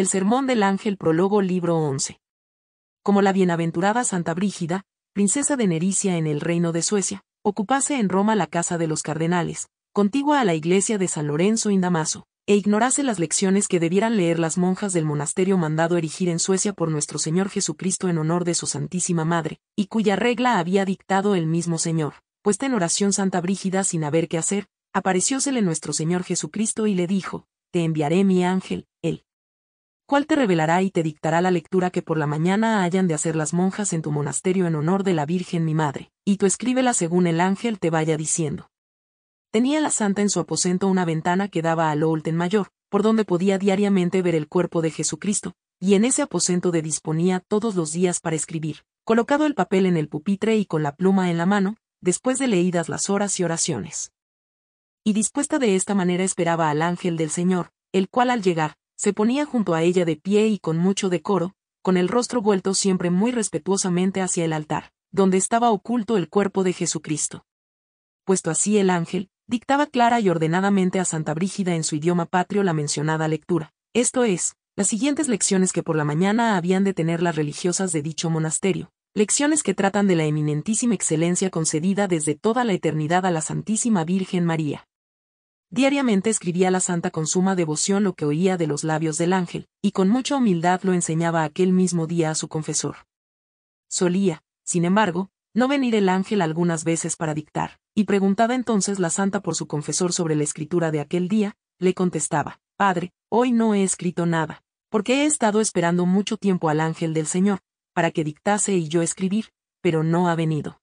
El Sermón del Ángel Prólogo Libro 11. Como la bienaventurada Santa Brígida, princesa de Nericia en el reino de Suecia, ocupase en Roma la casa de los cardenales, contigua a la iglesia de San Lorenzo in Damaso, e ignorase las lecciones que debieran leer las monjas del monasterio mandado erigir en Suecia por nuestro Señor Jesucristo en honor de su Santísima Madre, y cuya regla había dictado el mismo Señor, puesta en oración Santa Brígida sin haber qué hacer, apareciósele nuestro Señor Jesucristo y le dijo, Te enviaré mi ángel, cual te revelará y te dictará la lectura que por la mañana hayan de hacer las monjas en tu monasterio en honor de la Virgen mi Madre, y tú escríbela según el ángel te vaya diciendo. Tenía la santa en su aposento una ventana que daba al Olten Mayor, por donde podía diariamente ver el cuerpo de Jesucristo, y en ese aposento de disponía todos los días para escribir, colocado el papel en el pupitre y con la pluma en la mano, después de leídas las horas y oraciones. Y dispuesta de esta manera esperaba al ángel del Señor, el cual al llegar, se ponía junto a ella de pie y con mucho decoro, con el rostro vuelto siempre muy respetuosamente hacia el altar, donde estaba oculto el cuerpo de Jesucristo. Puesto así el ángel, dictaba clara y ordenadamente a Santa Brígida en su idioma patrio la mencionada lectura, esto es, las siguientes lecciones que por la mañana habían de tener las religiosas de dicho monasterio, lecciones que tratan de la eminentísima excelencia concedida desde toda la eternidad a la Santísima Virgen María. Diariamente escribía la santa con suma devoción lo que oía de los labios del ángel, y con mucha humildad lo enseñaba aquel mismo día a su confesor. Solía, sin embargo, no venir el ángel algunas veces para dictar, y preguntaba entonces la santa por su confesor sobre la escritura de aquel día, le contestaba, Padre, hoy no he escrito nada, porque he estado esperando mucho tiempo al ángel del Señor, para que dictase y yo escribir, pero no ha venido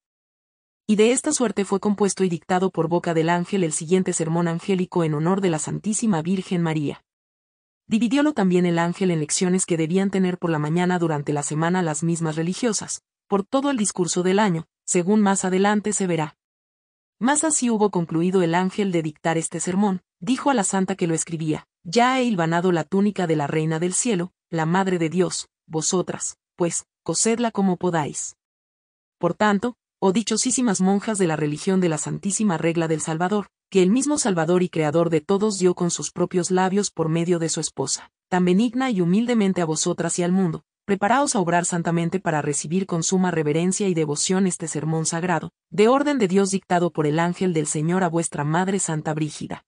y de esta suerte fue compuesto y dictado por boca del ángel el siguiente sermón angélico en honor de la Santísima Virgen María. Dividiólo también el ángel en lecciones que debían tener por la mañana durante la semana las mismas religiosas, por todo el discurso del año, según más adelante se verá. Más así hubo concluido el ángel de dictar este sermón, dijo a la santa que lo escribía, ya he hilvanado la túnica de la Reina del Cielo, la Madre de Dios, vosotras, pues, cosedla como podáis. Por tanto, o dichosísimas monjas de la religión de la Santísima Regla del Salvador, que el mismo Salvador y Creador de todos dio con sus propios labios por medio de su esposa, tan benigna y humildemente a vosotras y al mundo, preparaos a obrar santamente para recibir con suma reverencia y devoción este sermón sagrado, de orden de Dios dictado por el ángel del Señor a vuestra Madre Santa Brígida.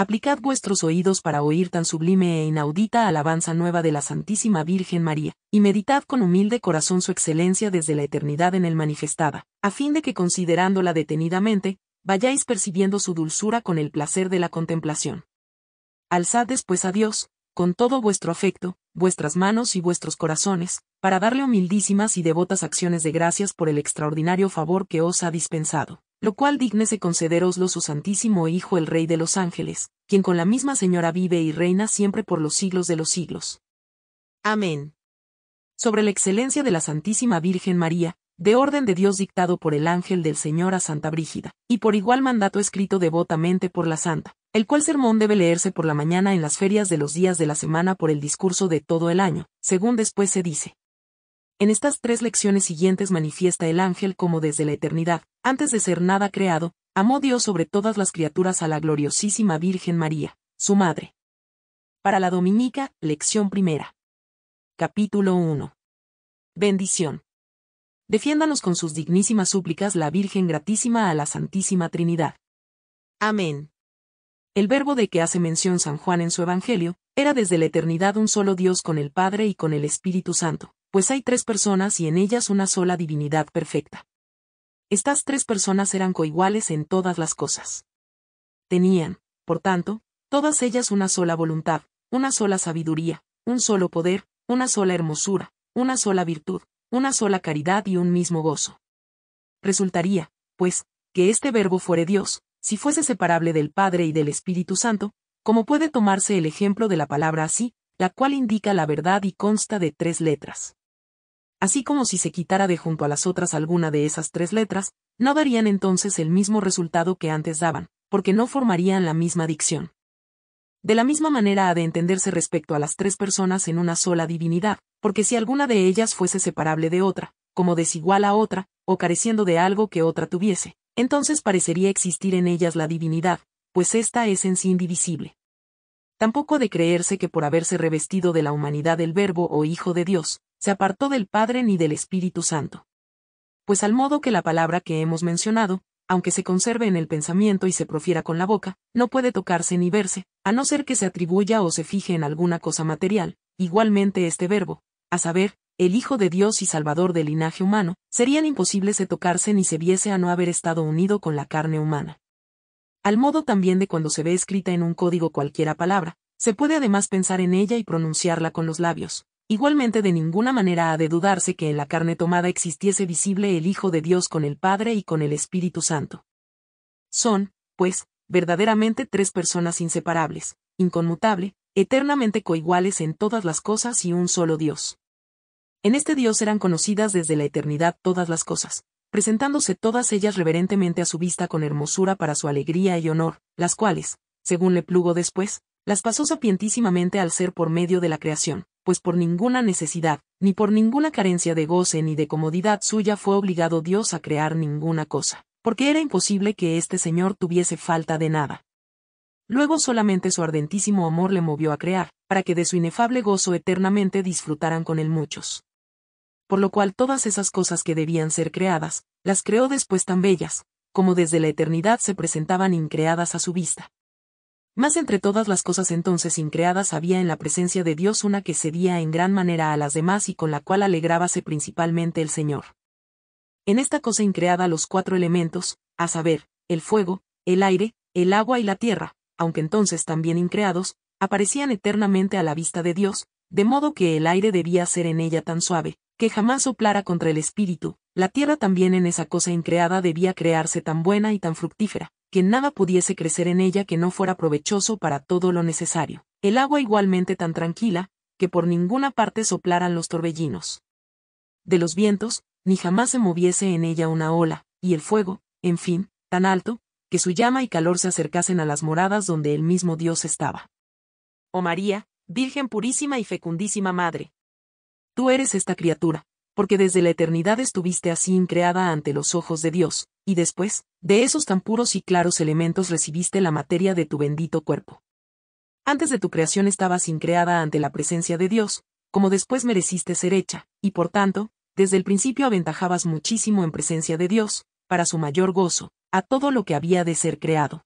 Aplicad vuestros oídos para oír tan sublime e inaudita alabanza nueva de la Santísima Virgen María, y meditad con humilde corazón su excelencia desde la eternidad en él manifestada, a fin de que considerándola detenidamente, vayáis percibiendo su dulzura con el placer de la contemplación. Alzad después a Dios, con todo vuestro afecto, vuestras manos y vuestros corazones, para darle humildísimas y devotas acciones de gracias por el extraordinario favor que os ha dispensado lo cual dígnese concederoslo su Santísimo Hijo el Rey de los Ángeles, quien con la misma Señora vive y reina siempre por los siglos de los siglos. Amén. Sobre la excelencia de la Santísima Virgen María, de orden de Dios dictado por el ángel del Señor a Santa Brígida, y por igual mandato escrito devotamente por la Santa, el cual sermón debe leerse por la mañana en las ferias de los días de la semana por el discurso de todo el año, según después se dice. En estas tres lecciones siguientes manifiesta el ángel como desde la eternidad, antes de ser nada creado, amó Dios sobre todas las criaturas a la gloriosísima Virgen María, su madre. Para la Dominica, lección primera. Capítulo 1. Bendición. Defiéndanos con sus dignísimas súplicas la Virgen gratísima a la Santísima Trinidad. Amén. El verbo de que hace mención San Juan en su Evangelio, era desde la eternidad un solo Dios con el Padre y con el Espíritu Santo pues hay tres personas y en ellas una sola divinidad perfecta. Estas tres personas eran coiguales en todas las cosas. Tenían, por tanto, todas ellas una sola voluntad, una sola sabiduría, un solo poder, una sola hermosura, una sola virtud, una sola caridad y un mismo gozo. Resultaría, pues, que este verbo fuere Dios, si fuese separable del Padre y del Espíritu Santo, como puede tomarse el ejemplo de la palabra así, la cual indica la verdad y consta de tres letras así como si se quitara de junto a las otras alguna de esas tres letras, no darían entonces el mismo resultado que antes daban, porque no formarían la misma dicción. De la misma manera ha de entenderse respecto a las tres personas en una sola divinidad, porque si alguna de ellas fuese separable de otra, como desigual a otra, o careciendo de algo que otra tuviese, entonces parecería existir en ellas la divinidad, pues ésta es en sí indivisible tampoco de creerse que por haberse revestido de la humanidad el Verbo o Hijo de Dios, se apartó del Padre ni del Espíritu Santo. Pues al modo que la palabra que hemos mencionado, aunque se conserve en el pensamiento y se profiera con la boca, no puede tocarse ni verse, a no ser que se atribuya o se fije en alguna cosa material, igualmente este verbo, a saber, el Hijo de Dios y Salvador del linaje humano, serían imposibles de tocarse ni se viese a no haber estado unido con la carne humana al modo también de cuando se ve escrita en un código cualquiera palabra, se puede además pensar en ella y pronunciarla con los labios. Igualmente de ninguna manera ha de dudarse que en la carne tomada existiese visible el Hijo de Dios con el Padre y con el Espíritu Santo. Son, pues, verdaderamente tres personas inseparables, inconmutable, eternamente coiguales en todas las cosas y un solo Dios. En este Dios eran conocidas desde la eternidad todas las cosas, presentándose todas ellas reverentemente a su vista con hermosura para su alegría y honor, las cuales, según le plugo después, las pasó sapientísimamente al ser por medio de la creación, pues por ninguna necesidad, ni por ninguna carencia de goce ni de comodidad suya fue obligado Dios a crear ninguna cosa, porque era imposible que este señor tuviese falta de nada. Luego solamente su ardentísimo amor le movió a crear, para que de su inefable gozo eternamente disfrutaran con él muchos por lo cual todas esas cosas que debían ser creadas, las creó después tan bellas, como desde la eternidad se presentaban increadas a su vista. Más entre todas las cosas entonces increadas había en la presencia de Dios una que cedía en gran manera a las demás y con la cual alegrábase principalmente el Señor. En esta cosa increada los cuatro elementos, a saber, el fuego, el aire, el agua y la tierra, aunque entonces también increados, aparecían eternamente a la vista de Dios, de modo que el aire debía ser en ella tan suave, que jamás soplara contra el espíritu, la tierra también en esa cosa increada debía crearse tan buena y tan fructífera, que nada pudiese crecer en ella que no fuera provechoso para todo lo necesario, el agua igualmente tan tranquila, que por ninguna parte soplaran los torbellinos. De los vientos, ni jamás se moviese en ella una ola, y el fuego, en fin, tan alto, que su llama y calor se acercasen a las moradas donde el mismo Dios estaba. Oh María, Virgen purísima y fecundísima Madre, Tú eres esta criatura, porque desde la eternidad estuviste así increada ante los ojos de Dios, y después, de esos tan puros y claros elementos recibiste la materia de tu bendito cuerpo. Antes de tu creación estabas increada ante la presencia de Dios, como después mereciste ser hecha, y por tanto, desde el principio aventajabas muchísimo en presencia de Dios, para su mayor gozo, a todo lo que había de ser creado.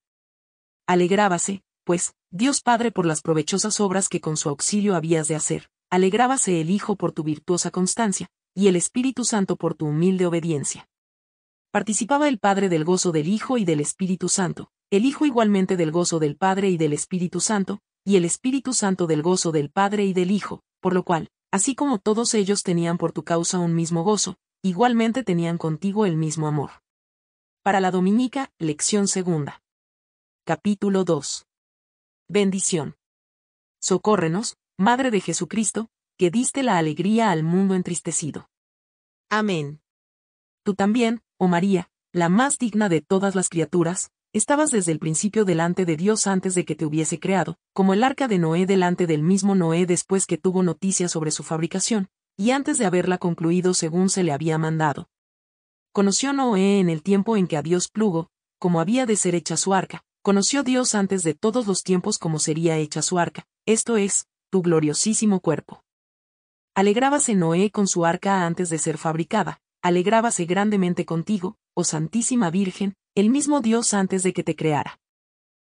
Alegrábase, pues, Dios Padre por las provechosas obras que con su auxilio habías de hacer, alegrábase el Hijo por tu virtuosa constancia, y el Espíritu Santo por tu humilde obediencia. Participaba el Padre del gozo del Hijo y del Espíritu Santo, el Hijo igualmente del gozo del Padre y del Espíritu Santo, y el Espíritu Santo del gozo del Padre y del Hijo, por lo cual, así como todos ellos tenían por tu causa un mismo gozo, igualmente tenían contigo el mismo amor. Para la Dominica, lección segunda. Capítulo 2. Bendición. Socórrenos, Madre de Jesucristo, que diste la alegría al mundo entristecido. Amén. Tú también, oh María, la más digna de todas las criaturas, estabas desde el principio delante de Dios antes de que te hubiese creado, como el arca de Noé delante del mismo Noé después que tuvo noticia sobre su fabricación, y antes de haberla concluido según se le había mandado. Conoció Noé en el tiempo en que a Dios plugo, como había de ser hecha su arca, conoció Dios antes de todos los tiempos como sería hecha su arca, esto es, tu gloriosísimo cuerpo. Alegrábase Noé con su arca antes de ser fabricada, alegrábase grandemente contigo, oh Santísima Virgen, el mismo Dios antes de que te creara.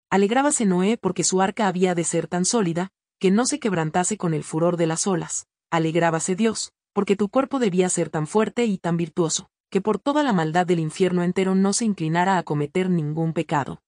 Alegrábase Noé porque su arca había de ser tan sólida, que no se quebrantase con el furor de las olas, alegrábase Dios, porque tu cuerpo debía ser tan fuerte y tan virtuoso, que por toda la maldad del infierno entero no se inclinara a cometer ningún pecado.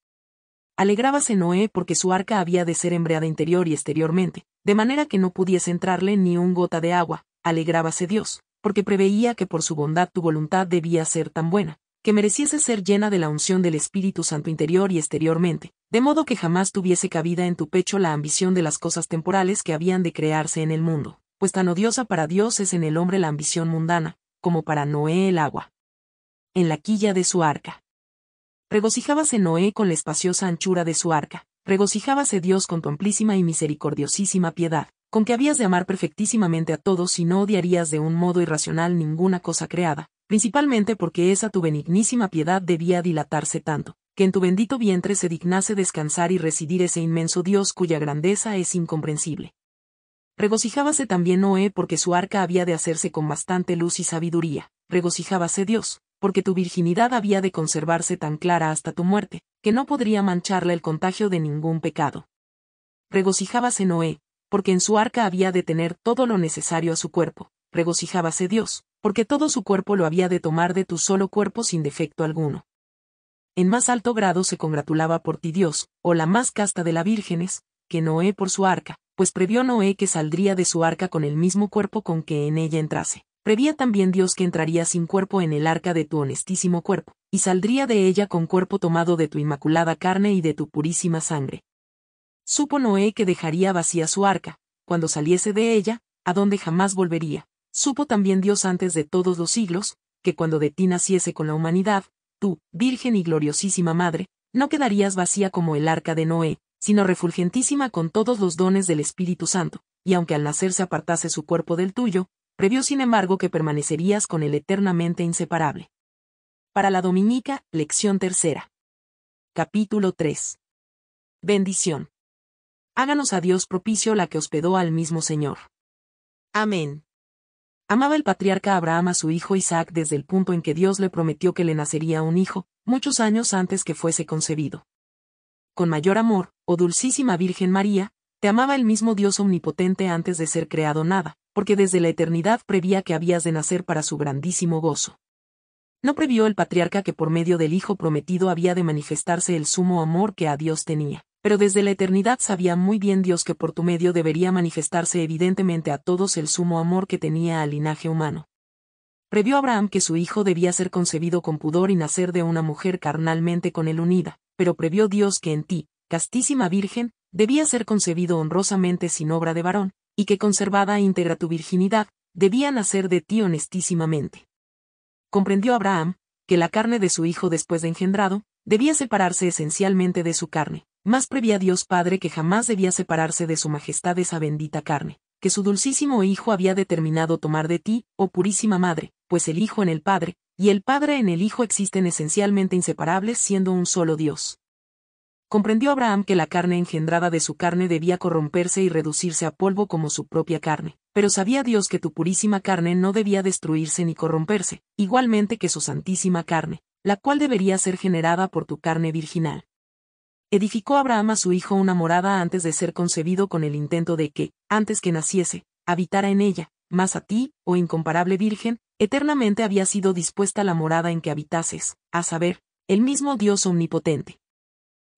Alegrábase Noé porque su arca había de ser embreada interior y exteriormente, de manera que no pudiese entrarle ni un gota de agua, alegrábase Dios, porque preveía que por su bondad tu voluntad debía ser tan buena, que mereciese ser llena de la unción del Espíritu Santo interior y exteriormente, de modo que jamás tuviese cabida en tu pecho la ambición de las cosas temporales que habían de crearse en el mundo, pues tan odiosa para Dios es en el hombre la ambición mundana, como para Noé el agua. En la quilla de su arca. Regocijábase Noé con la espaciosa anchura de su arca, regocijábase Dios con tu amplísima y misericordiosísima piedad, con que habías de amar perfectísimamente a todos y no odiarías de un modo irracional ninguna cosa creada, principalmente porque esa tu benignísima piedad debía dilatarse tanto, que en tu bendito vientre se dignase descansar y residir ese inmenso Dios cuya grandeza es incomprensible. Regocijábase también Noé porque su arca había de hacerse con bastante luz y sabiduría, regocijábase Dios, porque tu virginidad había de conservarse tan clara hasta tu muerte, que no podría mancharla el contagio de ningún pecado. Regocijábase Noé, porque en su arca había de tener todo lo necesario a su cuerpo, regocijábase Dios, porque todo su cuerpo lo había de tomar de tu solo cuerpo sin defecto alguno. En más alto grado se congratulaba por ti Dios, o oh la más casta de las vírgenes, que Noé por su arca, pues previó Noé que saldría de su arca con el mismo cuerpo con que en ella entrase. Prevía también Dios que entraría sin cuerpo en el arca de tu honestísimo cuerpo, y saldría de ella con cuerpo tomado de tu inmaculada carne y de tu purísima sangre. Supo Noé que dejaría vacía su arca, cuando saliese de ella, a donde jamás volvería. Supo también Dios antes de todos los siglos, que cuando de ti naciese con la humanidad, tú, Virgen y gloriosísima Madre, no quedarías vacía como el arca de Noé, sino refulgentísima con todos los dones del Espíritu Santo, y aunque al nacer se apartase su cuerpo del tuyo, Previó sin embargo que permanecerías con él eternamente inseparable. Para la Dominica, lección tercera. Capítulo 3. Bendición. Háganos a Dios propicio la que hospedó al mismo Señor. Amén. Amaba el patriarca Abraham a su hijo Isaac desde el punto en que Dios le prometió que le nacería un hijo, muchos años antes que fuese concebido. Con mayor amor, oh Dulcísima Virgen María, te amaba el mismo Dios omnipotente antes de ser creado nada, porque desde la eternidad prevía que habías de nacer para su grandísimo gozo. No previó el patriarca que por medio del Hijo prometido había de manifestarse el sumo amor que a Dios tenía, pero desde la eternidad sabía muy bien Dios que por tu medio debería manifestarse evidentemente a todos el sumo amor que tenía al linaje humano. Previó Abraham que su hijo debía ser concebido con pudor y nacer de una mujer carnalmente con él unida, pero previó Dios que en ti, castísima Virgen, debía ser concebido honrosamente sin obra de varón, y que conservada íntegra tu virginidad, debían nacer de ti honestísimamente. Comprendió Abraham, que la carne de su hijo después de engendrado, debía separarse esencialmente de su carne, más previa Dios Padre que jamás debía separarse de su majestad esa bendita carne, que su dulcísimo Hijo había determinado tomar de ti, oh purísima Madre, pues el Hijo en el Padre, y el Padre en el Hijo existen esencialmente inseparables siendo un solo Dios comprendió Abraham que la carne engendrada de su carne debía corromperse y reducirse a polvo como su propia carne, pero sabía Dios que tu purísima carne no debía destruirse ni corromperse, igualmente que su santísima carne, la cual debería ser generada por tu carne virginal. Edificó Abraham a su hijo una morada antes de ser concebido con el intento de que, antes que naciese, habitara en ella, mas a ti, oh incomparable Virgen, eternamente había sido dispuesta la morada en que habitases, a saber, el mismo Dios omnipotente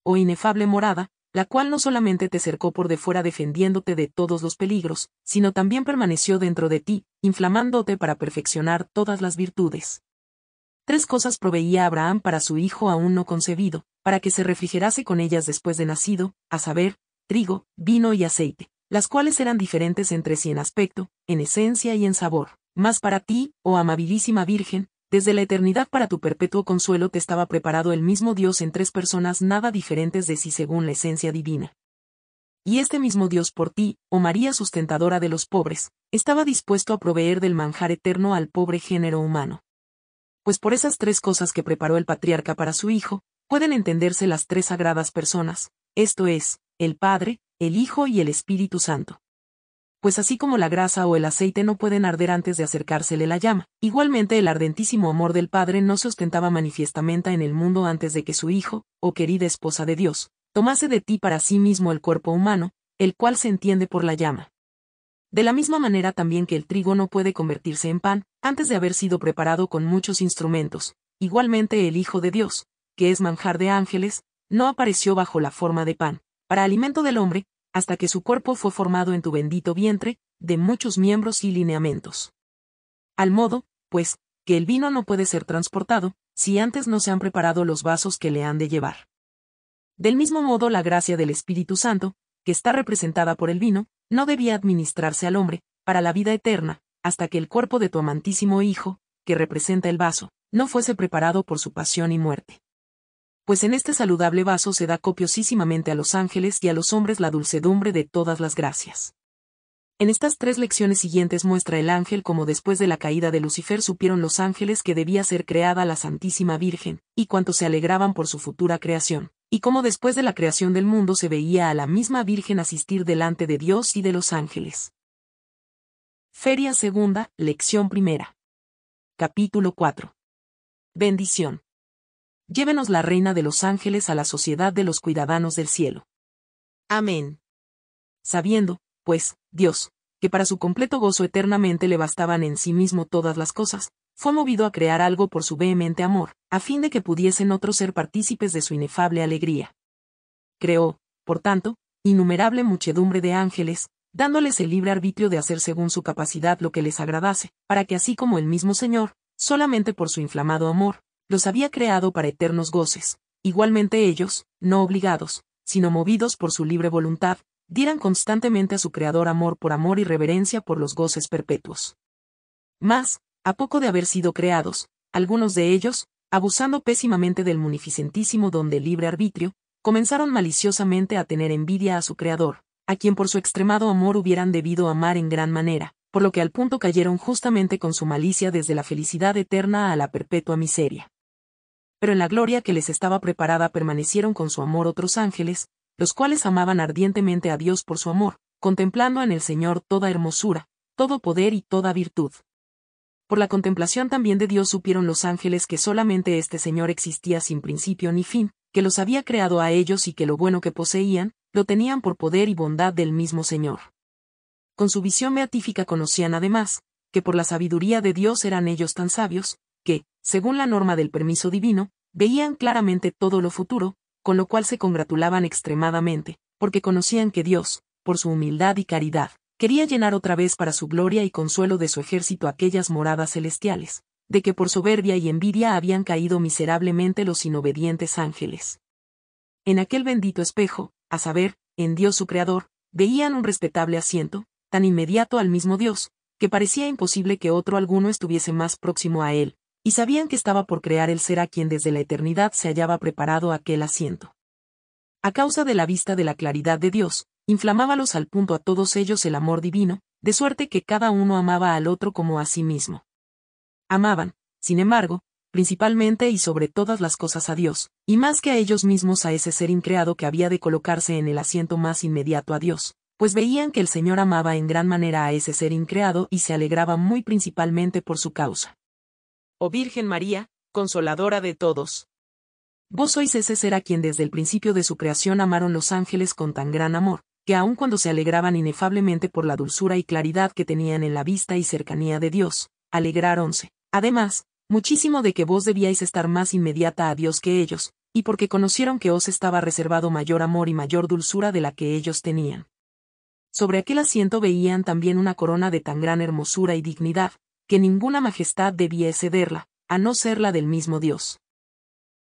o inefable morada, la cual no solamente te cercó por de fuera defendiéndote de todos los peligros, sino también permaneció dentro de ti, inflamándote para perfeccionar todas las virtudes. Tres cosas proveía Abraham para su hijo aún no concebido, para que se refrigerase con ellas después de nacido, a saber, trigo, vino y aceite, las cuales eran diferentes entre sí en aspecto, en esencia y en sabor. Mas para ti, oh amabilísima Virgen, desde la eternidad para tu perpetuo consuelo te estaba preparado el mismo Dios en tres personas nada diferentes de sí según la esencia divina. Y este mismo Dios por ti, oh María sustentadora de los pobres, estaba dispuesto a proveer del manjar eterno al pobre género humano. Pues por esas tres cosas que preparó el patriarca para su hijo, pueden entenderse las tres sagradas personas, esto es, el Padre, el Hijo y el Espíritu Santo pues así como la grasa o el aceite no pueden arder antes de acercársele la llama, igualmente el ardentísimo amor del Padre no se ostentaba manifiestamente en el mundo antes de que su Hijo, o oh querida esposa de Dios, tomase de ti para sí mismo el cuerpo humano, el cual se entiende por la llama. De la misma manera también que el trigo no puede convertirse en pan, antes de haber sido preparado con muchos instrumentos, igualmente el Hijo de Dios, que es manjar de ángeles, no apareció bajo la forma de pan, para alimento del hombre, hasta que su cuerpo fue formado en tu bendito vientre, de muchos miembros y lineamentos. Al modo, pues, que el vino no puede ser transportado, si antes no se han preparado los vasos que le han de llevar. Del mismo modo la gracia del Espíritu Santo, que está representada por el vino, no debía administrarse al hombre, para la vida eterna, hasta que el cuerpo de tu amantísimo Hijo, que representa el vaso, no fuese preparado por su pasión y muerte pues en este saludable vaso se da copiosísimamente a los ángeles y a los hombres la dulcedumbre de todas las gracias. En estas tres lecciones siguientes muestra el ángel cómo después de la caída de Lucifer supieron los ángeles que debía ser creada la Santísima Virgen, y cuánto se alegraban por su futura creación, y cómo después de la creación del mundo se veía a la misma Virgen asistir delante de Dios y de los ángeles. Feria segunda, lección primera. Capítulo 4. Bendición. Llévenos la Reina de los Ángeles a la sociedad de los cuidadanos del cielo. Amén. Sabiendo, pues, Dios, que para su completo gozo eternamente le bastaban en sí mismo todas las cosas, fue movido a crear algo por su vehemente amor, a fin de que pudiesen otros ser partícipes de su inefable alegría. Creó, por tanto, innumerable muchedumbre de ángeles, dándoles el libre arbitrio de hacer según su capacidad lo que les agradase, para que así como el mismo Señor, solamente por su inflamado amor, los había creado para eternos goces, igualmente ellos, no obligados, sino movidos por su libre voluntad, dieran constantemente a su Creador amor por amor y reverencia por los goces perpetuos. Mas, a poco de haber sido creados, algunos de ellos, abusando pésimamente del munificentísimo don de libre arbitrio, comenzaron maliciosamente a tener envidia a su Creador, a quien por su extremado amor hubieran debido amar en gran manera, por lo que al punto cayeron justamente con su malicia desde la felicidad eterna a la perpetua miseria pero en la gloria que les estaba preparada permanecieron con su amor otros ángeles, los cuales amaban ardientemente a Dios por su amor, contemplando en el Señor toda hermosura, todo poder y toda virtud. Por la contemplación también de Dios supieron los ángeles que solamente este Señor existía sin principio ni fin, que los había creado a ellos y que lo bueno que poseían, lo tenían por poder y bondad del mismo Señor. Con su visión beatífica conocían además, que por la sabiduría de Dios eran ellos tan sabios, que, según la norma del permiso divino, veían claramente todo lo futuro, con lo cual se congratulaban extremadamente, porque conocían que Dios, por su humildad y caridad, quería llenar otra vez para su gloria y consuelo de su ejército aquellas moradas celestiales, de que por soberbia y envidia habían caído miserablemente los inobedientes ángeles. En aquel bendito espejo, a saber, en Dios su Creador, veían un respetable asiento, tan inmediato al mismo Dios, que parecía imposible que otro alguno estuviese más próximo a él, y sabían que estaba por crear el ser a quien desde la eternidad se hallaba preparado aquel asiento. A causa de la vista de la claridad de Dios, inflamábalos al punto a todos ellos el amor divino, de suerte que cada uno amaba al otro como a sí mismo. Amaban, sin embargo, principalmente y sobre todas las cosas a Dios, y más que a ellos mismos a ese ser increado que había de colocarse en el asiento más inmediato a Dios, pues veían que el Señor amaba en gran manera a ese ser increado y se alegraba muy principalmente por su causa oh Virgen María, consoladora de todos. Vos sois ese ser a quien desde el principio de su creación amaron los ángeles con tan gran amor, que aun cuando se alegraban inefablemente por la dulzura y claridad que tenían en la vista y cercanía de Dios, alegráronse. Además, muchísimo de que vos debíais estar más inmediata a Dios que ellos, y porque conocieron que os estaba reservado mayor amor y mayor dulzura de la que ellos tenían. Sobre aquel asiento veían también una corona de tan gran hermosura y dignidad, que ninguna majestad debía excederla, a no ser la del mismo Dios.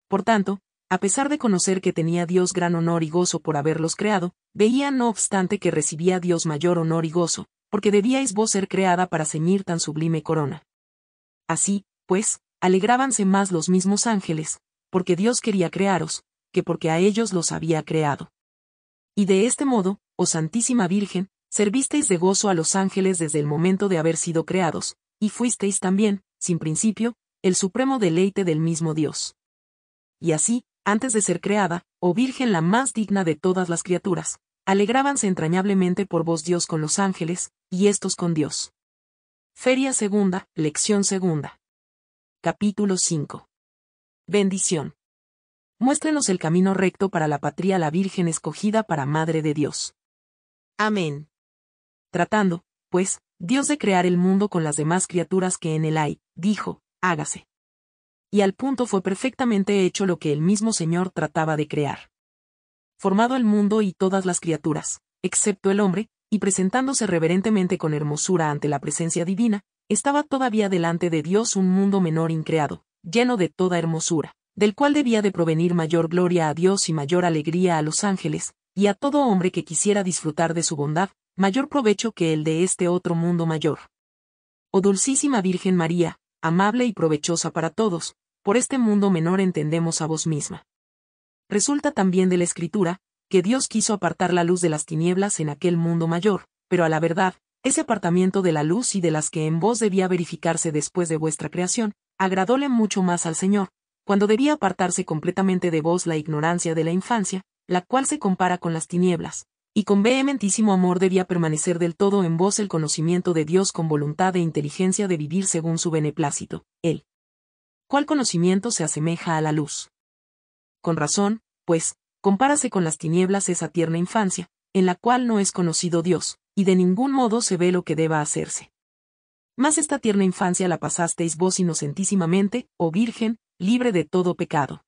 Por tanto, a pesar de conocer que tenía Dios gran honor y gozo por haberlos creado, veía no obstante que recibía Dios mayor honor y gozo, porque debíais vos ser creada para ceñir tan sublime corona. Así, pues, alegrábanse más los mismos ángeles, porque Dios quería crearos, que porque a ellos los había creado. Y de este modo, oh Santísima Virgen, servisteis de gozo a los ángeles desde el momento de haber sido creados, y fuisteis también, sin principio, el supremo deleite del mismo Dios. Y así, antes de ser creada, oh Virgen la más digna de todas las criaturas, alegrábanse entrañablemente por vos Dios con los ángeles, y estos con Dios. Feria segunda, lección segunda. Capítulo 5. Bendición. Muéstrenos el camino recto para la patria la Virgen escogida para Madre de Dios. Amén. Tratando, pues, Dios de crear el mundo con las demás criaturas que en él hay, dijo, hágase. Y al punto fue perfectamente hecho lo que el mismo Señor trataba de crear. Formado el mundo y todas las criaturas, excepto el hombre, y presentándose reverentemente con hermosura ante la presencia divina, estaba todavía delante de Dios un mundo menor increado, lleno de toda hermosura, del cual debía de provenir mayor gloria a Dios y mayor alegría a los ángeles, y a todo hombre que quisiera disfrutar de su bondad, mayor provecho que el de este otro mundo mayor. Oh dulcísima Virgen María, amable y provechosa para todos, por este mundo menor entendemos a vos misma. Resulta también de la Escritura, que Dios quiso apartar la luz de las tinieblas en aquel mundo mayor, pero a la verdad, ese apartamiento de la luz y de las que en vos debía verificarse después de vuestra creación, agradóle mucho más al Señor, cuando debía apartarse completamente de vos la ignorancia de la infancia, la cual se compara con las tinieblas, y con vehementísimo amor debía permanecer del todo en vos el conocimiento de Dios con voluntad e inteligencia de vivir según su beneplácito, él. ¿Cuál conocimiento se asemeja a la luz? Con razón, pues, compárase con las tinieblas esa tierna infancia, en la cual no es conocido Dios, y de ningún modo se ve lo que deba hacerse. Mas esta tierna infancia la pasasteis vos inocentísimamente, oh Virgen, libre de todo pecado.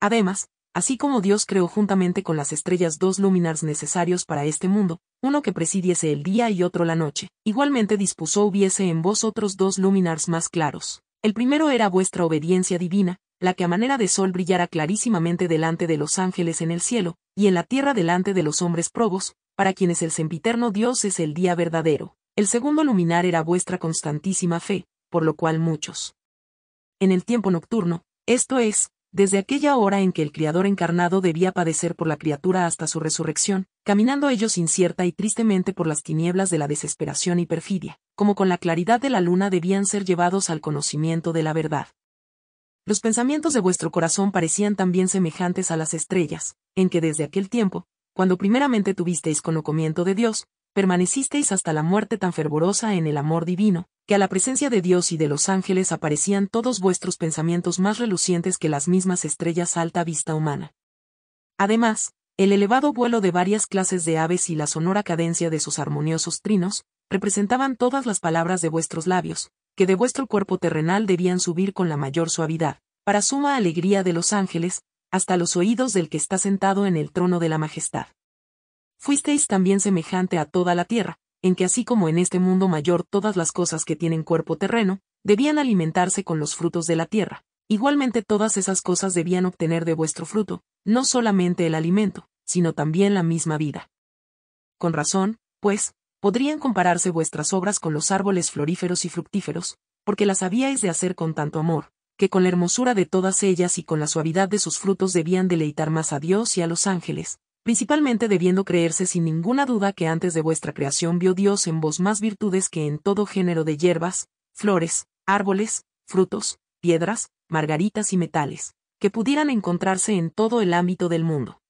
Además, Así como Dios creó juntamente con las estrellas dos luminars necesarios para este mundo, uno que presidiese el día y otro la noche, igualmente dispuso hubiese en vosotros dos luminars más claros. El primero era vuestra obediencia divina, la que a manera de sol brillara clarísimamente delante de los ángeles en el cielo, y en la tierra delante de los hombres probos, para quienes el sempiterno Dios es el día verdadero. El segundo luminar era vuestra constantísima fe, por lo cual muchos. En el tiempo nocturno, esto es, desde aquella hora en que el Criador encarnado debía padecer por la criatura hasta su resurrección, caminando ellos incierta y tristemente por las tinieblas de la desesperación y perfidia, como con la claridad de la luna debían ser llevados al conocimiento de la verdad. Los pensamientos de vuestro corazón parecían también semejantes a las estrellas, en que desde aquel tiempo, cuando primeramente tuvisteis conocimiento de Dios, permanecisteis hasta la muerte tan fervorosa en el amor divino, que a la presencia de Dios y de los ángeles aparecían todos vuestros pensamientos más relucientes que las mismas estrellas alta vista humana. Además, el elevado vuelo de varias clases de aves y la sonora cadencia de sus armoniosos trinos, representaban todas las palabras de vuestros labios, que de vuestro cuerpo terrenal debían subir con la mayor suavidad, para suma alegría de los ángeles, hasta los oídos del que está sentado en el trono de la majestad fuisteis también semejante a toda la tierra, en que así como en este mundo mayor todas las cosas que tienen cuerpo terreno, debían alimentarse con los frutos de la tierra. Igualmente todas esas cosas debían obtener de vuestro fruto, no solamente el alimento, sino también la misma vida. Con razón, pues, podrían compararse vuestras obras con los árboles floríferos y fructíferos, porque las habíais de hacer con tanto amor, que con la hermosura de todas ellas y con la suavidad de sus frutos debían deleitar más a Dios y a los ángeles, principalmente debiendo creerse sin ninguna duda que antes de vuestra creación vio Dios en vos más virtudes que en todo género de hierbas, flores, árboles, frutos, piedras, margaritas y metales, que pudieran encontrarse en todo el ámbito del mundo.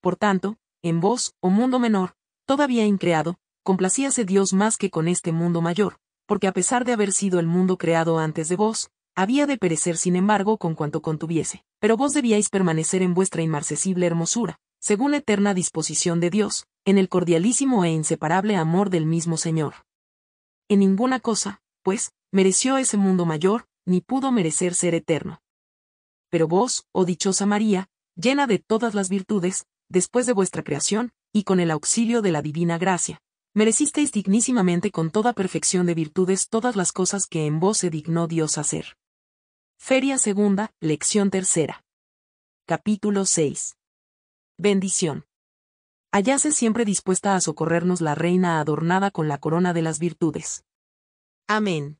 Por tanto, en vos, o oh mundo menor, todavía increado, complacíase Dios más que con este mundo mayor, porque a pesar de haber sido el mundo creado antes de vos, había de perecer sin embargo con cuanto contuviese. Pero vos debíais permanecer en vuestra inmarcesible hermosura, según eterna disposición de Dios, en el cordialísimo e inseparable amor del mismo Señor. En ninguna cosa, pues, mereció ese mundo mayor, ni pudo merecer ser eterno. Pero vos, oh dichosa María, llena de todas las virtudes, después de vuestra creación, y con el auxilio de la divina gracia, merecisteis dignísimamente con toda perfección de virtudes todas las cosas que en vos se dignó Dios hacer. Feria segunda, lección tercera. Capítulo 6. Bendición. Hallase siempre dispuesta a socorrernos la reina adornada con la corona de las virtudes. Amén.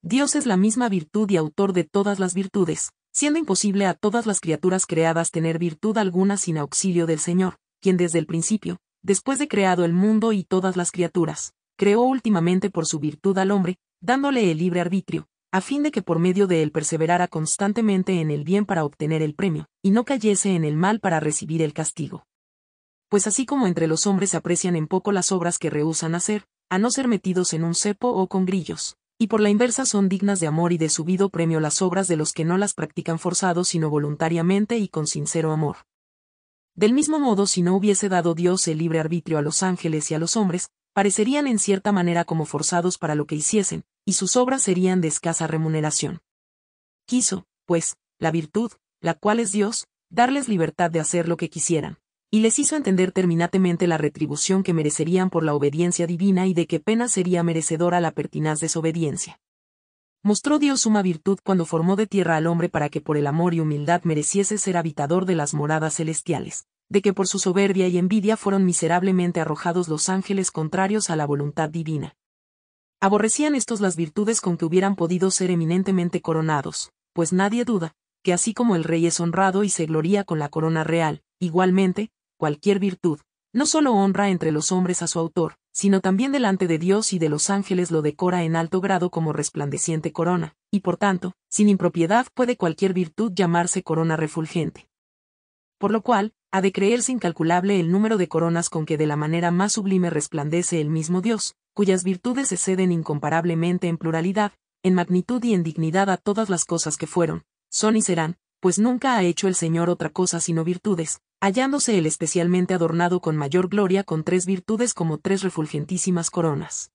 Dios es la misma virtud y autor de todas las virtudes, siendo imposible a todas las criaturas creadas tener virtud alguna sin auxilio del Señor, quien desde el principio, después de creado el mundo y todas las criaturas, creó últimamente por su virtud al hombre, dándole el libre arbitrio, a fin de que por medio de él perseverara constantemente en el bien para obtener el premio, y no cayese en el mal para recibir el castigo. Pues así como entre los hombres se aprecian en poco las obras que rehusan hacer, a no ser metidos en un cepo o con grillos, y por la inversa son dignas de amor y de subido premio las obras de los que no las practican forzados sino voluntariamente y con sincero amor. Del mismo modo, si no hubiese dado Dios el libre arbitrio a los ángeles y a los hombres, parecerían en cierta manera como forzados para lo que hiciesen, y sus obras serían de escasa remuneración. Quiso, pues, la virtud, la cual es Dios, darles libertad de hacer lo que quisieran, y les hizo entender terminatemente la retribución que merecerían por la obediencia divina y de qué pena sería merecedora la pertinaz desobediencia. Mostró Dios suma virtud cuando formó de tierra al hombre para que por el amor y humildad mereciese ser habitador de las moradas celestiales, de que por su soberbia y envidia fueron miserablemente arrojados los ángeles contrarios a la voluntad divina, Aborrecían estos las virtudes con que hubieran podido ser eminentemente coronados, pues nadie duda, que así como el rey es honrado y se gloria con la corona real, igualmente, cualquier virtud, no solo honra entre los hombres a su autor, sino también delante de Dios y de los ángeles lo decora en alto grado como resplandeciente corona, y por tanto, sin impropiedad puede cualquier virtud llamarse corona refulgente. Por lo cual, ha de creerse incalculable el número de coronas con que de la manera más sublime resplandece el mismo Dios, cuyas virtudes exceden incomparablemente en pluralidad, en magnitud y en dignidad a todas las cosas que fueron, son y serán, pues nunca ha hecho el Señor otra cosa sino virtudes, hallándose él especialmente adornado con mayor gloria con tres virtudes como tres refulgentísimas coronas.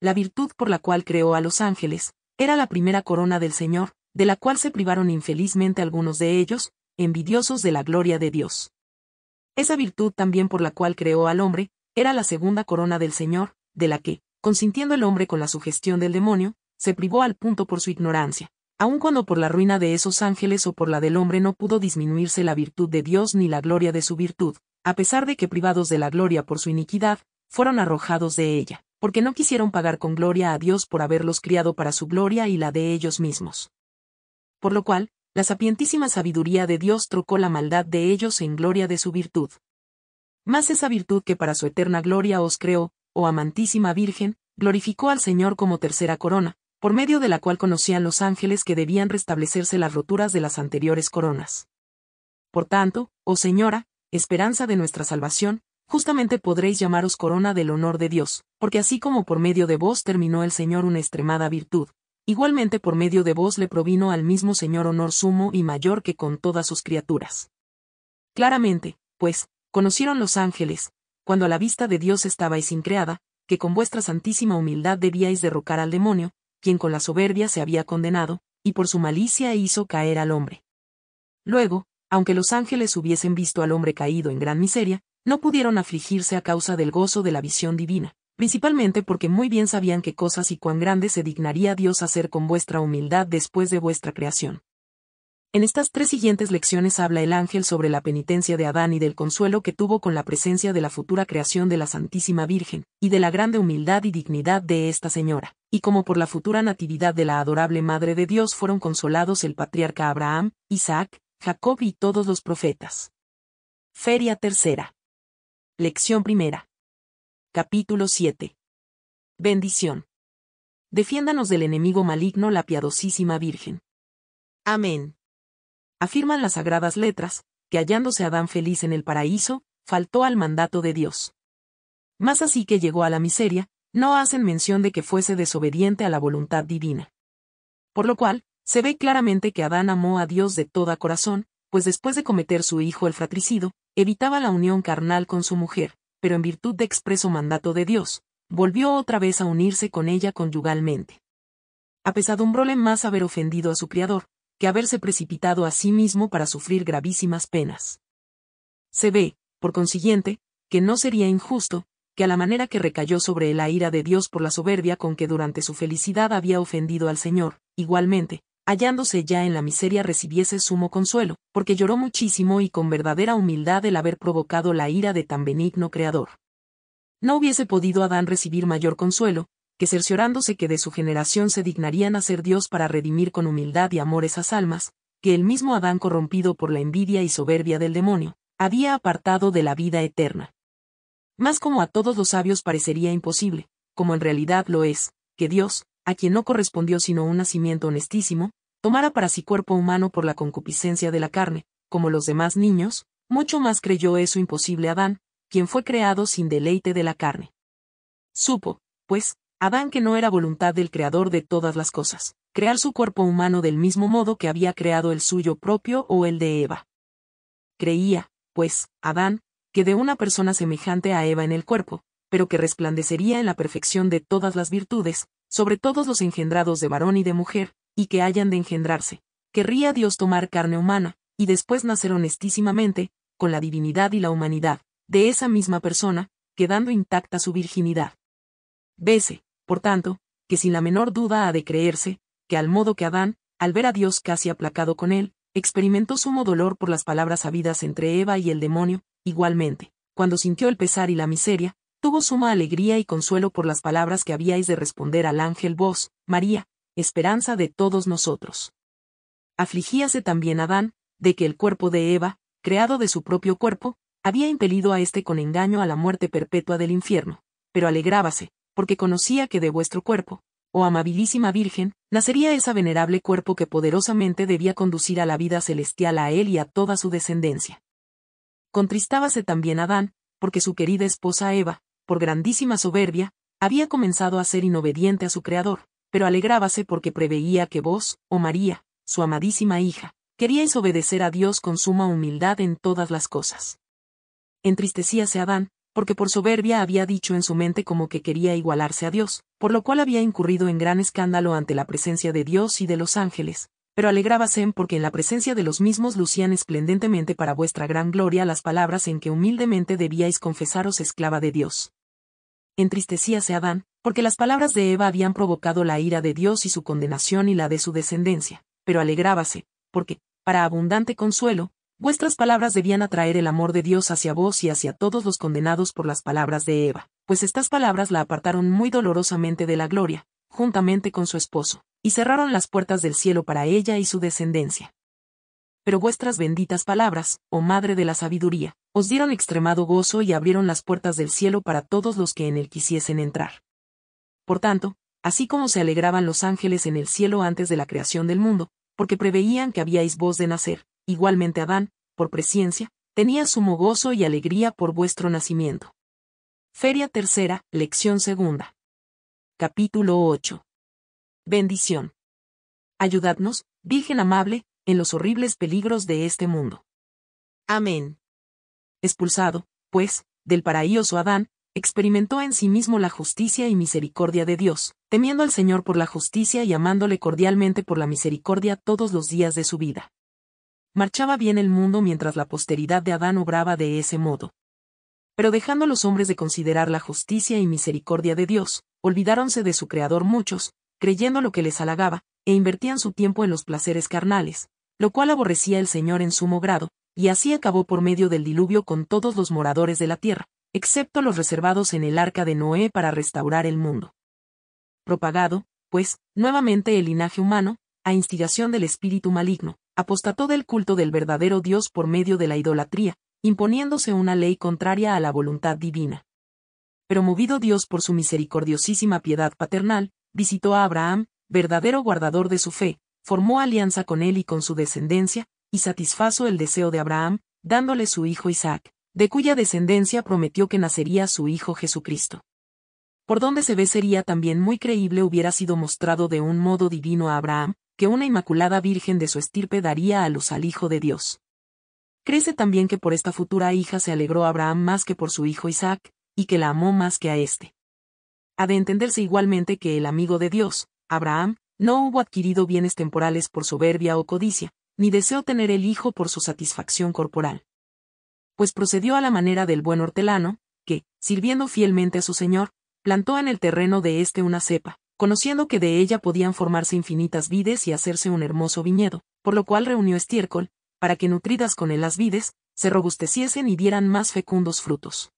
La virtud por la cual creó a los ángeles, era la primera corona del Señor, de la cual se privaron infelizmente algunos de ellos, envidiosos de la gloria de Dios. Esa virtud también por la cual creó al hombre, era la segunda corona del Señor, de la que, consintiendo el hombre con la sugestión del demonio, se privó al punto por su ignorancia, aun cuando por la ruina de esos ángeles o por la del hombre no pudo disminuirse la virtud de Dios ni la gloria de su virtud, a pesar de que privados de la gloria por su iniquidad, fueron arrojados de ella, porque no quisieron pagar con gloria a Dios por haberlos criado para su gloria y la de ellos mismos. Por lo cual, la sapientísima sabiduría de Dios trocó la maldad de ellos en gloria de su virtud. Más esa virtud que para su eterna gloria os creó, oh amantísima Virgen, glorificó al Señor como tercera corona, por medio de la cual conocían los ángeles que debían restablecerse las roturas de las anteriores coronas. Por tanto, oh Señora, esperanza de nuestra salvación, justamente podréis llamaros corona del honor de Dios, porque así como por medio de vos terminó el Señor una extremada virtud, Igualmente por medio de vos le provino al mismo Señor honor sumo y mayor que con todas sus criaturas. Claramente, pues, conocieron los ángeles, cuando a la vista de Dios estabais increada, que con vuestra santísima humildad debíais derrocar al demonio, quien con la soberbia se había condenado, y por su malicia hizo caer al hombre. Luego, aunque los ángeles hubiesen visto al hombre caído en gran miseria, no pudieron afligirse a causa del gozo de la visión divina, principalmente porque muy bien sabían qué cosas y cuán grandes se dignaría Dios hacer con vuestra humildad después de vuestra creación. En estas tres siguientes lecciones habla el ángel sobre la penitencia de Adán y del consuelo que tuvo con la presencia de la futura creación de la Santísima Virgen, y de la grande humildad y dignidad de esta señora, y como por la futura natividad de la adorable Madre de Dios fueron consolados el patriarca Abraham, Isaac, Jacob y todos los profetas. Feria tercera. Lección primera. Capítulo 7. Bendición. Defiéndanos del enemigo maligno la piadosísima Virgen. Amén. Afirman las sagradas letras, que hallándose Adán feliz en el paraíso, faltó al mandato de Dios. Más así que llegó a la miseria, no hacen mención de que fuese desobediente a la voluntad divina. Por lo cual, se ve claramente que Adán amó a Dios de toda corazón, pues después de cometer su hijo el fratricido, evitaba la unión carnal con su mujer, pero en virtud de expreso mandato de Dios, volvió otra vez a unirse con ella conyugalmente. Apesadumbróle más haber ofendido a su Criador, que haberse precipitado a sí mismo para sufrir gravísimas penas. Se ve, por consiguiente, que no sería injusto, que a la manera que recayó sobre él la ira de Dios por la soberbia con que durante su felicidad había ofendido al Señor, igualmente, hallándose ya en la miseria recibiese sumo consuelo, porque lloró muchísimo y con verdadera humildad el haber provocado la ira de tan benigno Creador. No hubiese podido Adán recibir mayor consuelo, que cerciorándose que de su generación se dignarían a ser Dios para redimir con humildad y amor esas almas, que el mismo Adán corrompido por la envidia y soberbia del demonio, había apartado de la vida eterna. Más como a todos los sabios parecería imposible, como en realidad lo es, que Dios, a quien no correspondió sino un nacimiento honestísimo, tomara para sí cuerpo humano por la concupiscencia de la carne, como los demás niños, mucho más creyó eso imposible Adán, quien fue creado sin deleite de la carne. Supo, pues, Adán que no era voluntad del Creador de todas las cosas, crear su cuerpo humano del mismo modo que había creado el suyo propio o el de Eva. Creía, pues, Adán, que de una persona semejante a Eva en el cuerpo, pero que resplandecería en la perfección de todas las virtudes, sobre todos los engendrados de varón y de mujer, y que hayan de engendrarse. Querría Dios tomar carne humana, y después nacer honestísimamente, con la divinidad y la humanidad, de esa misma persona, quedando intacta su virginidad. Vese, por tanto, que sin la menor duda ha de creerse, que al modo que Adán, al ver a Dios casi aplacado con él, experimentó sumo dolor por las palabras habidas entre Eva y el demonio, igualmente, cuando sintió el pesar y la miseria, tuvo suma alegría y consuelo por las palabras que habíais de responder al ángel vos, María, esperanza de todos nosotros. Afligíase también Adán, de que el cuerpo de Eva, creado de su propio cuerpo, había impelido a éste con engaño a la muerte perpetua del infierno, pero alegrábase, porque conocía que de vuestro cuerpo, oh amabilísima Virgen, nacería esa venerable cuerpo que poderosamente debía conducir a la vida celestial a él y a toda su descendencia. Contristábase también Adán, porque su querida esposa Eva, por grandísima soberbia, había comenzado a ser inobediente a su Creador, pero alegrábase porque preveía que vos, oh María, su amadísima hija, queríais obedecer a Dios con suma humildad en todas las cosas. Entristecíase Adán, porque por soberbia había dicho en su mente como que quería igualarse a Dios, por lo cual había incurrido en gran escándalo ante la presencia de Dios y de los ángeles, pero alegrábase en porque en la presencia de los mismos lucían esplendentemente para vuestra gran gloria las palabras en que humildemente debíais confesaros esclava de Dios entristecíase Adán, porque las palabras de Eva habían provocado la ira de Dios y su condenación y la de su descendencia, pero alegrábase, porque, para abundante consuelo, vuestras palabras debían atraer el amor de Dios hacia vos y hacia todos los condenados por las palabras de Eva, pues estas palabras la apartaron muy dolorosamente de la gloria, juntamente con su esposo, y cerraron las puertas del cielo para ella y su descendencia. Pero vuestras benditas palabras, oh Madre de la Sabiduría, os dieron extremado gozo y abrieron las puertas del cielo para todos los que en él quisiesen entrar. Por tanto, así como se alegraban los ángeles en el cielo antes de la creación del mundo, porque preveían que habíais vos de nacer, igualmente Adán, por presciencia, tenía sumo gozo y alegría por vuestro nacimiento. Feria tercera, lección segunda. Capítulo 8. Bendición. Ayudadnos, Virgen amable, en los horribles peligros de este mundo. Amén expulsado, pues, del paraíso Adán, experimentó en sí mismo la justicia y misericordia de Dios, temiendo al Señor por la justicia y amándole cordialmente por la misericordia todos los días de su vida. Marchaba bien el mundo mientras la posteridad de Adán obraba de ese modo. Pero dejando los hombres de considerar la justicia y misericordia de Dios, olvidáronse de su Creador muchos, creyendo lo que les halagaba, e invertían su tiempo en los placeres carnales, lo cual aborrecía el Señor en sumo grado, y así acabó por medio del diluvio con todos los moradores de la tierra, excepto los reservados en el arca de Noé para restaurar el mundo. Propagado, pues, nuevamente el linaje humano, a instigación del espíritu maligno, apostató del culto del verdadero Dios por medio de la idolatría, imponiéndose una ley contraria a la voluntad divina. Pero movido Dios por su misericordiosísima piedad paternal, visitó a Abraham, verdadero guardador de su fe, formó alianza con él y con su descendencia, y satisfazo el deseo de Abraham, dándole su hijo Isaac, de cuya descendencia prometió que nacería su hijo Jesucristo. Por donde se ve sería también muy creíble hubiera sido mostrado de un modo divino a Abraham, que una inmaculada virgen de su estirpe daría a luz al Hijo de Dios. Crece también que por esta futura hija se alegró Abraham más que por su hijo Isaac, y que la amó más que a éste. Ha de entenderse igualmente que el amigo de Dios, Abraham, no hubo adquirido bienes temporales por soberbia o codicia, ni deseo tener el hijo por su satisfacción corporal. Pues procedió a la manera del buen hortelano, que, sirviendo fielmente a su señor, plantó en el terreno de éste una cepa, conociendo que de ella podían formarse infinitas vides y hacerse un hermoso viñedo, por lo cual reunió estiércol, para que nutridas con él las vides, se robusteciesen y dieran más fecundos frutos.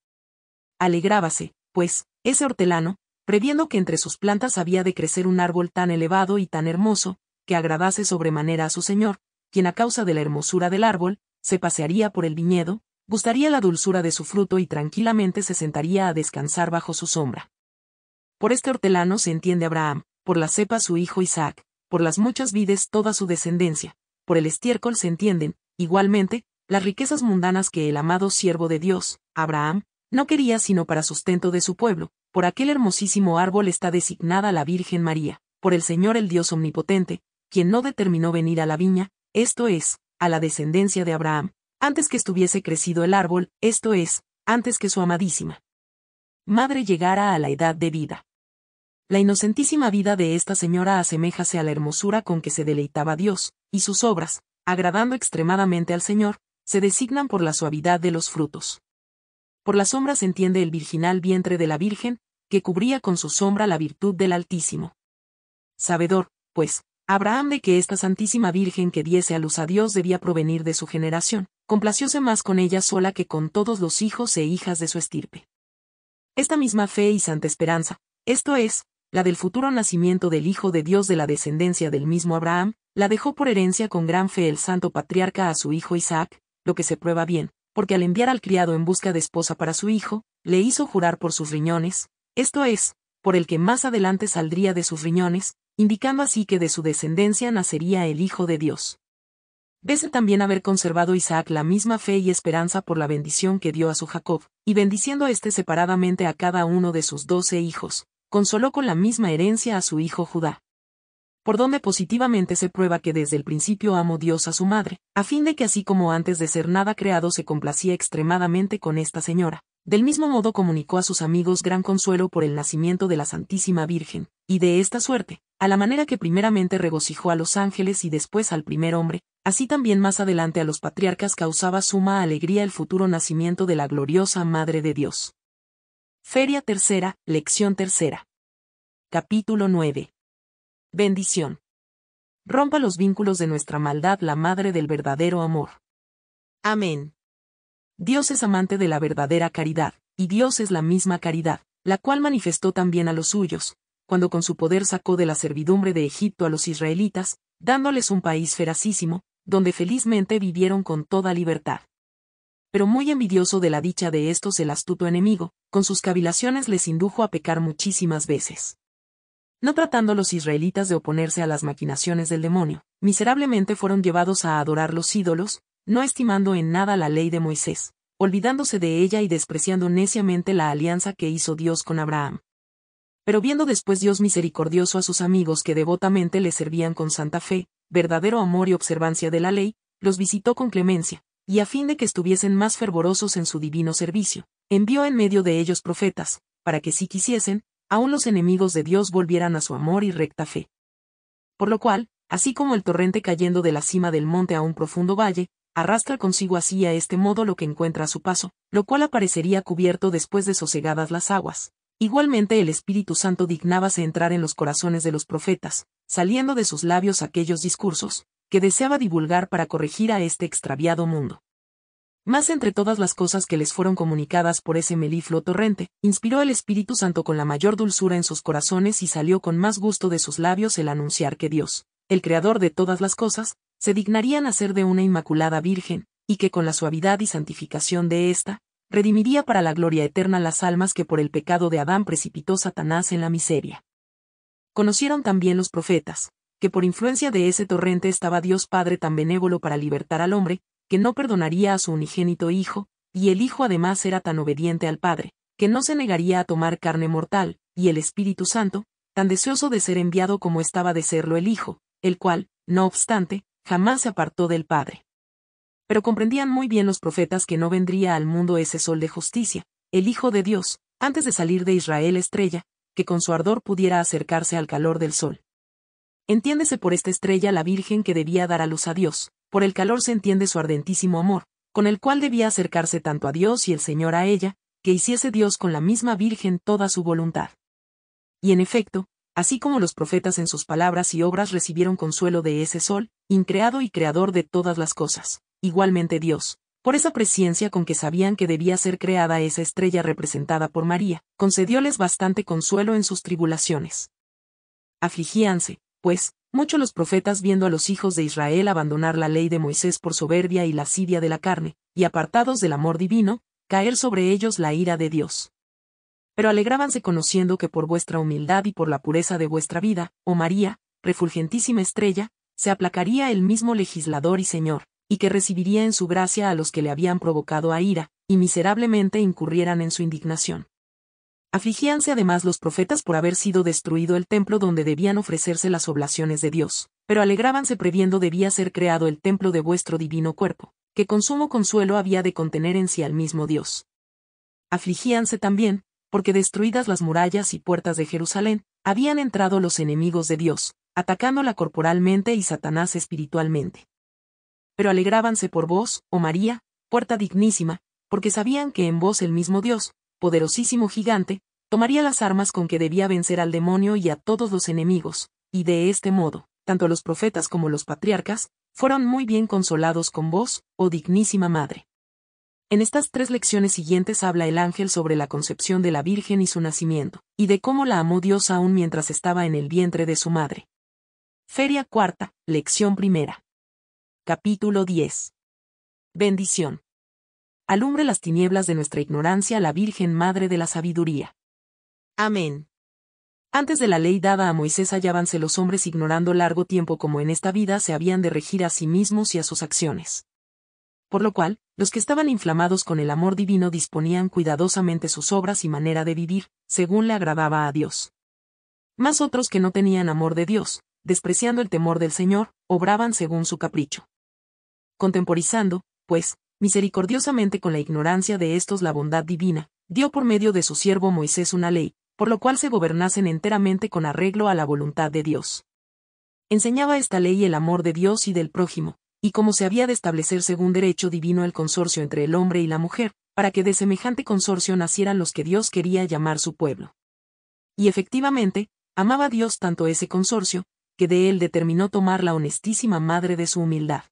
Alegrábase, pues, ese hortelano, previendo que entre sus plantas había de crecer un árbol tan elevado y tan hermoso, que agradase sobremanera a su señor, quien a causa de la hermosura del árbol, se pasearía por el viñedo, gustaría la dulzura de su fruto y tranquilamente se sentaría a descansar bajo su sombra. Por este hortelano se entiende Abraham, por la cepa su hijo Isaac, por las muchas vides toda su descendencia, por el estiércol se entienden, igualmente, las riquezas mundanas que el amado siervo de Dios, Abraham, no quería sino para sustento de su pueblo, por aquel hermosísimo árbol está designada la Virgen María, por el Señor el Dios omnipotente, quien no determinó venir a la viña, esto es, a la descendencia de Abraham, antes que estuviese crecido el árbol, esto es, antes que su amadísima madre llegara a la edad de vida. La inocentísima vida de esta señora aseméjase a la hermosura con que se deleitaba Dios, y sus obras, agradando extremadamente al Señor, se designan por la suavidad de los frutos. Por la sombra se entiende el virginal vientre de la Virgen, que cubría con su sombra la virtud del Altísimo. Sabedor, pues, Abraham de que esta Santísima Virgen que diese a luz a Dios debía provenir de su generación, complacióse más con ella sola que con todos los hijos e hijas de su estirpe. Esta misma fe y santa esperanza, esto es, la del futuro nacimiento del Hijo de Dios de la descendencia del mismo Abraham, la dejó por herencia con gran fe el santo patriarca a su hijo Isaac, lo que se prueba bien, porque al enviar al criado en busca de esposa para su hijo, le hizo jurar por sus riñones, esto es, por el que más adelante saldría de sus riñones, indicando así que de su descendencia nacería el Hijo de Dios. Dese también haber conservado Isaac la misma fe y esperanza por la bendición que dio a su Jacob, y bendiciendo a éste separadamente a cada uno de sus doce hijos, consoló con la misma herencia a su hijo Judá por donde positivamente se prueba que desde el principio amó Dios a su madre, a fin de que así como antes de ser nada creado se complacía extremadamente con esta señora. Del mismo modo comunicó a sus amigos gran consuelo por el nacimiento de la Santísima Virgen, y de esta suerte, a la manera que primeramente regocijó a los ángeles y después al primer hombre, así también más adelante a los patriarcas causaba suma alegría el futuro nacimiento de la gloriosa Madre de Dios. Feria tercera, lección tercera. Capítulo 9. Bendición. Rompa los vínculos de nuestra maldad la madre del verdadero amor. Amén. Dios es amante de la verdadera caridad, y Dios es la misma caridad, la cual manifestó también a los suyos, cuando con su poder sacó de la servidumbre de Egipto a los israelitas, dándoles un país feracísimo, donde felizmente vivieron con toda libertad. Pero muy envidioso de la dicha de estos el astuto enemigo, con sus cavilaciones les indujo a pecar muchísimas veces no tratando los israelitas de oponerse a las maquinaciones del demonio, miserablemente fueron llevados a adorar los ídolos, no estimando en nada la ley de Moisés, olvidándose de ella y despreciando neciamente la alianza que hizo Dios con Abraham. Pero viendo después Dios misericordioso a sus amigos que devotamente le servían con santa fe, verdadero amor y observancia de la ley, los visitó con clemencia, y a fin de que estuviesen más fervorosos en su divino servicio, envió en medio de ellos profetas, para que si quisiesen, aún los enemigos de Dios volvieran a su amor y recta fe. Por lo cual, así como el torrente cayendo de la cima del monte a un profundo valle, arrastra consigo así a este modo lo que encuentra a su paso, lo cual aparecería cubierto después de sosegadas las aguas. Igualmente el Espíritu Santo dignábase entrar en los corazones de los profetas, saliendo de sus labios aquellos discursos, que deseaba divulgar para corregir a este extraviado mundo. Más entre todas las cosas que les fueron comunicadas por ese melifluo torrente, inspiró el Espíritu Santo con la mayor dulzura en sus corazones y salió con más gusto de sus labios el anunciar que Dios, el Creador de todas las cosas, se dignaría nacer de una inmaculada Virgen, y que con la suavidad y santificación de ésta, redimiría para la gloria eterna las almas que por el pecado de Adán precipitó Satanás en la miseria. Conocieron también los profetas, que por influencia de ese torrente estaba Dios Padre tan benévolo para libertar al hombre, que no perdonaría a su unigénito hijo, y el hijo además era tan obediente al Padre, que no se negaría a tomar carne mortal, y el Espíritu Santo, tan deseoso de ser enviado como estaba de serlo el hijo, el cual, no obstante, jamás se apartó del Padre. Pero comprendían muy bien los profetas que no vendría al mundo ese sol de justicia, el Hijo de Dios, antes de salir de Israel estrella, que con su ardor pudiera acercarse al calor del sol. Entiéndese por esta estrella la Virgen que debía dar a luz a Dios, por el calor se entiende su ardentísimo amor, con el cual debía acercarse tanto a Dios y el Señor a ella, que hiciese Dios con la misma Virgen toda su voluntad. Y en efecto, así como los profetas en sus palabras y obras recibieron consuelo de ese sol, increado y creador de todas las cosas, igualmente Dios, por esa presencia con que sabían que debía ser creada esa estrella representada por María, concedióles bastante consuelo en sus tribulaciones. Afligíanse, pues, Muchos los profetas viendo a los hijos de Israel abandonar la ley de Moisés por soberbia y lascivia de la carne, y apartados del amor divino, caer sobre ellos la ira de Dios. Pero alegrábanse conociendo que por vuestra humildad y por la pureza de vuestra vida, oh María, refulgentísima estrella, se aplacaría el mismo legislador y señor, y que recibiría en su gracia a los que le habían provocado a ira, y miserablemente incurrieran en su indignación. Afligíanse además los profetas por haber sido destruido el templo donde debían ofrecerse las oblaciones de Dios, pero alegrábanse previendo debía ser creado el templo de vuestro divino cuerpo, que con sumo consuelo había de contener en sí al mismo Dios. Afligíanse también, porque destruidas las murallas y puertas de Jerusalén, habían entrado los enemigos de Dios, atacándola corporalmente y Satanás espiritualmente. Pero alegrábanse por vos, oh María, puerta dignísima, porque sabían que en vos el mismo Dios, poderosísimo gigante, tomaría las armas con que debía vencer al demonio y a todos los enemigos, y de este modo, tanto los profetas como los patriarcas, fueron muy bien consolados con vos, oh dignísima madre. En estas tres lecciones siguientes habla el ángel sobre la concepción de la Virgen y su nacimiento, y de cómo la amó Dios aún mientras estaba en el vientre de su madre. Feria cuarta, lección primera. Capítulo 10. Bendición alumbre las tinieblas de nuestra ignorancia la Virgen Madre de la Sabiduría. Amén. Antes de la ley dada a Moisés hallábanse los hombres ignorando largo tiempo como en esta vida se habían de regir a sí mismos y a sus acciones. Por lo cual, los que estaban inflamados con el amor divino disponían cuidadosamente sus obras y manera de vivir, según le agradaba a Dios. Más otros que no tenían amor de Dios, despreciando el temor del Señor, obraban según su capricho. Contemporizando, pues, misericordiosamente con la ignorancia de estos la bondad divina, dio por medio de su siervo Moisés una ley, por lo cual se gobernasen enteramente con arreglo a la voluntad de Dios. Enseñaba esta ley el amor de Dios y del prójimo, y cómo se había de establecer según derecho divino el consorcio entre el hombre y la mujer, para que de semejante consorcio nacieran los que Dios quería llamar su pueblo. Y efectivamente, amaba Dios tanto ese consorcio, que de él determinó tomar la honestísima madre de su humildad.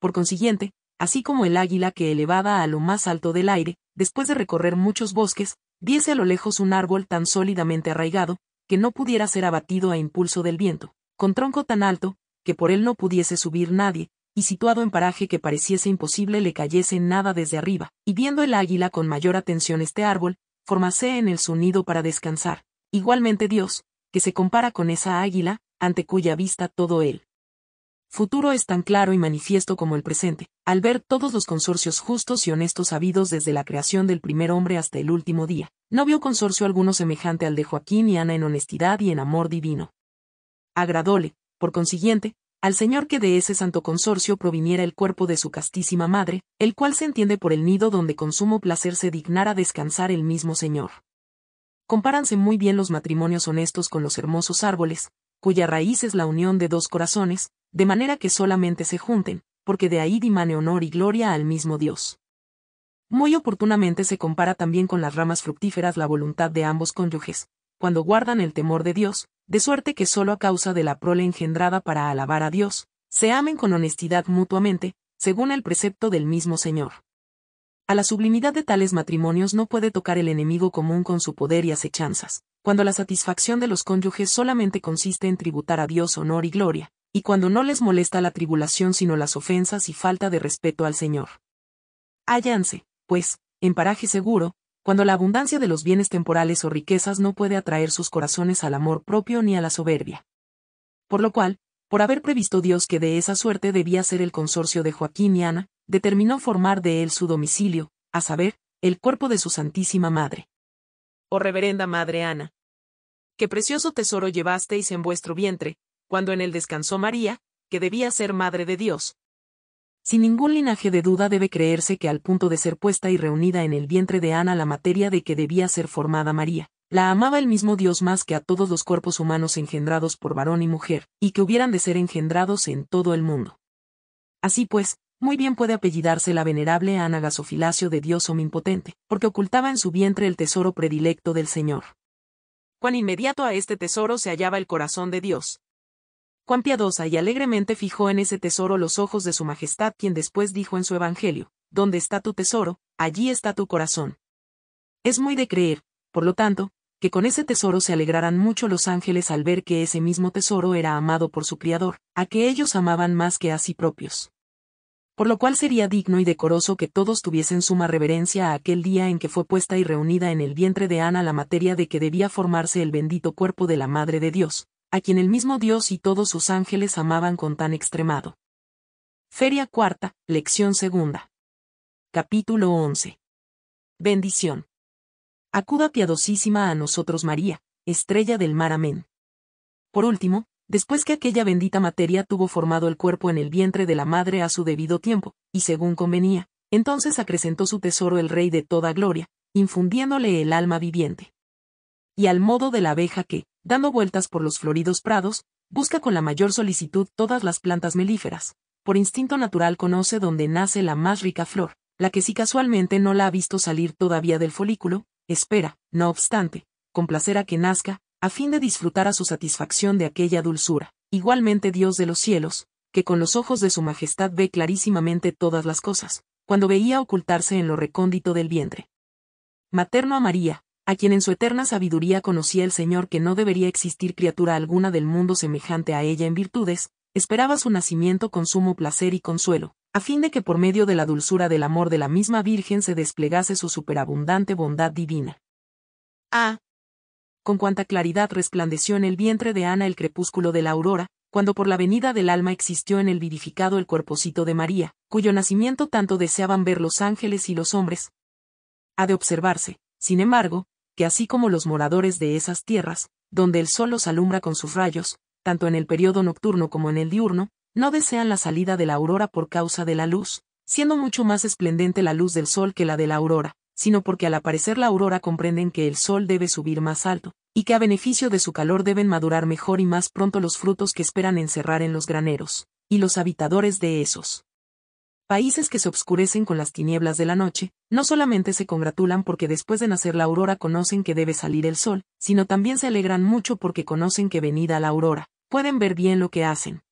Por consiguiente, así como el águila que elevada a lo más alto del aire, después de recorrer muchos bosques, viese a lo lejos un árbol tan sólidamente arraigado, que no pudiera ser abatido a impulso del viento, con tronco tan alto, que por él no pudiese subir nadie, y situado en paraje que pareciese imposible le cayese nada desde arriba, y viendo el águila con mayor atención este árbol, formase en el su nido para descansar. Igualmente Dios, que se compara con esa águila, ante cuya vista todo él futuro es tan claro y manifiesto como el presente, al ver todos los consorcios justos y honestos habidos desde la creación del primer hombre hasta el último día. No vio consorcio alguno semejante al de Joaquín y Ana en honestidad y en amor divino. Agradóle, por consiguiente, al Señor que de ese santo consorcio proviniera el cuerpo de su castísima madre, el cual se entiende por el nido donde con sumo placer se dignara descansar el mismo Señor. Compáranse muy bien los matrimonios honestos con los hermosos árboles, cuya raíz es la unión de dos corazones, de manera que solamente se junten, porque de ahí dimane honor y gloria al mismo Dios. Muy oportunamente se compara también con las ramas fructíferas la voluntad de ambos cónyuges, cuando guardan el temor de Dios, de suerte que solo a causa de la prole engendrada para alabar a Dios, se amen con honestidad mutuamente, según el precepto del mismo Señor. A la sublimidad de tales matrimonios no puede tocar el enemigo común con su poder y acechanzas, cuando la satisfacción de los cónyuges solamente consiste en tributar a Dios honor y gloria, y cuando no les molesta la tribulación sino las ofensas y falta de respeto al Señor. Hállanse, pues, en paraje seguro, cuando la abundancia de los bienes temporales o riquezas no puede atraer sus corazones al amor propio ni a la soberbia. Por lo cual, por haber previsto Dios que de esa suerte debía ser el consorcio de Joaquín y Ana, determinó formar de él su domicilio, a saber, el cuerpo de su Santísima Madre. Oh Reverenda Madre Ana, qué precioso tesoro llevasteis en vuestro vientre, cuando en él descansó María, que debía ser Madre de Dios. Sin ningún linaje de duda debe creerse que al punto de ser puesta y reunida en el vientre de Ana la materia de que debía ser formada María, la amaba el mismo Dios más que a todos los cuerpos humanos engendrados por varón y mujer, y que hubieran de ser engendrados en todo el mundo. Así pues, muy bien puede apellidarse la venerable Ana Gasofilacio de Dios omnipotente, porque ocultaba en su vientre el tesoro predilecto del Señor. Cuán inmediato a este tesoro se hallaba el corazón de Dios. Cuán piadosa y alegremente fijó en ese tesoro los ojos de su majestad quien después dijo en su Evangelio, ¿Dónde está tu tesoro, allí está tu corazón. Es muy de creer, por lo tanto, que con ese tesoro se alegraran mucho los ángeles al ver que ese mismo tesoro era amado por su Criador, a que ellos amaban más que a sí propios. Por lo cual sería digno y decoroso que todos tuviesen suma reverencia a aquel día en que fue puesta y reunida en el vientre de Ana la materia de que debía formarse el bendito cuerpo de la Madre de Dios, a quien el mismo Dios y todos sus ángeles amaban con tan extremado. Feria cuarta, lección segunda. Capítulo 11. Bendición acuda piadosísima a nosotros María, estrella del mar. Amén. Por último, después que aquella bendita materia tuvo formado el cuerpo en el vientre de la madre a su debido tiempo, y según convenía, entonces acrecentó su tesoro el Rey de toda gloria, infundiéndole el alma viviente. Y al modo de la abeja que, dando vueltas por los floridos prados, busca con la mayor solicitud todas las plantas melíferas, por instinto natural conoce dónde nace la más rica flor, la que si casualmente no la ha visto salir todavía del folículo, espera, no obstante, con placer a que nazca, a fin de disfrutar a su satisfacción de aquella dulzura. Igualmente Dios de los cielos, que con los ojos de su majestad ve clarísimamente todas las cosas, cuando veía ocultarse en lo recóndito del vientre. Materno a María, a quien en su eterna sabiduría conocía el Señor que no debería existir criatura alguna del mundo semejante a ella en virtudes, esperaba su nacimiento con sumo placer y consuelo, a fin de que por medio de la dulzura del amor de la misma Virgen se desplegase su superabundante bondad divina. Ah. Con cuánta claridad resplandeció en el vientre de Ana el crepúsculo de la aurora, cuando por la venida del alma existió en el vidificado el cuerpocito de María, cuyo nacimiento tanto deseaban ver los ángeles y los hombres. Ha de observarse, sin embargo, que así como los moradores de esas tierras, donde el sol los alumbra con sus rayos, tanto en el periodo nocturno como en el diurno, no desean la salida de la aurora por causa de la luz, siendo mucho más esplendente la luz del sol que la de la aurora, sino porque al aparecer la aurora comprenden que el sol debe subir más alto, y que a beneficio de su calor deben madurar mejor y más pronto los frutos que esperan encerrar en los graneros, y los habitadores de esos países que se obscurecen con las tinieblas de la noche, no solamente se congratulan porque después de nacer la aurora conocen que debe salir el sol, sino también se alegran mucho porque conocen que venida la aurora, pueden ver bien lo que hacen,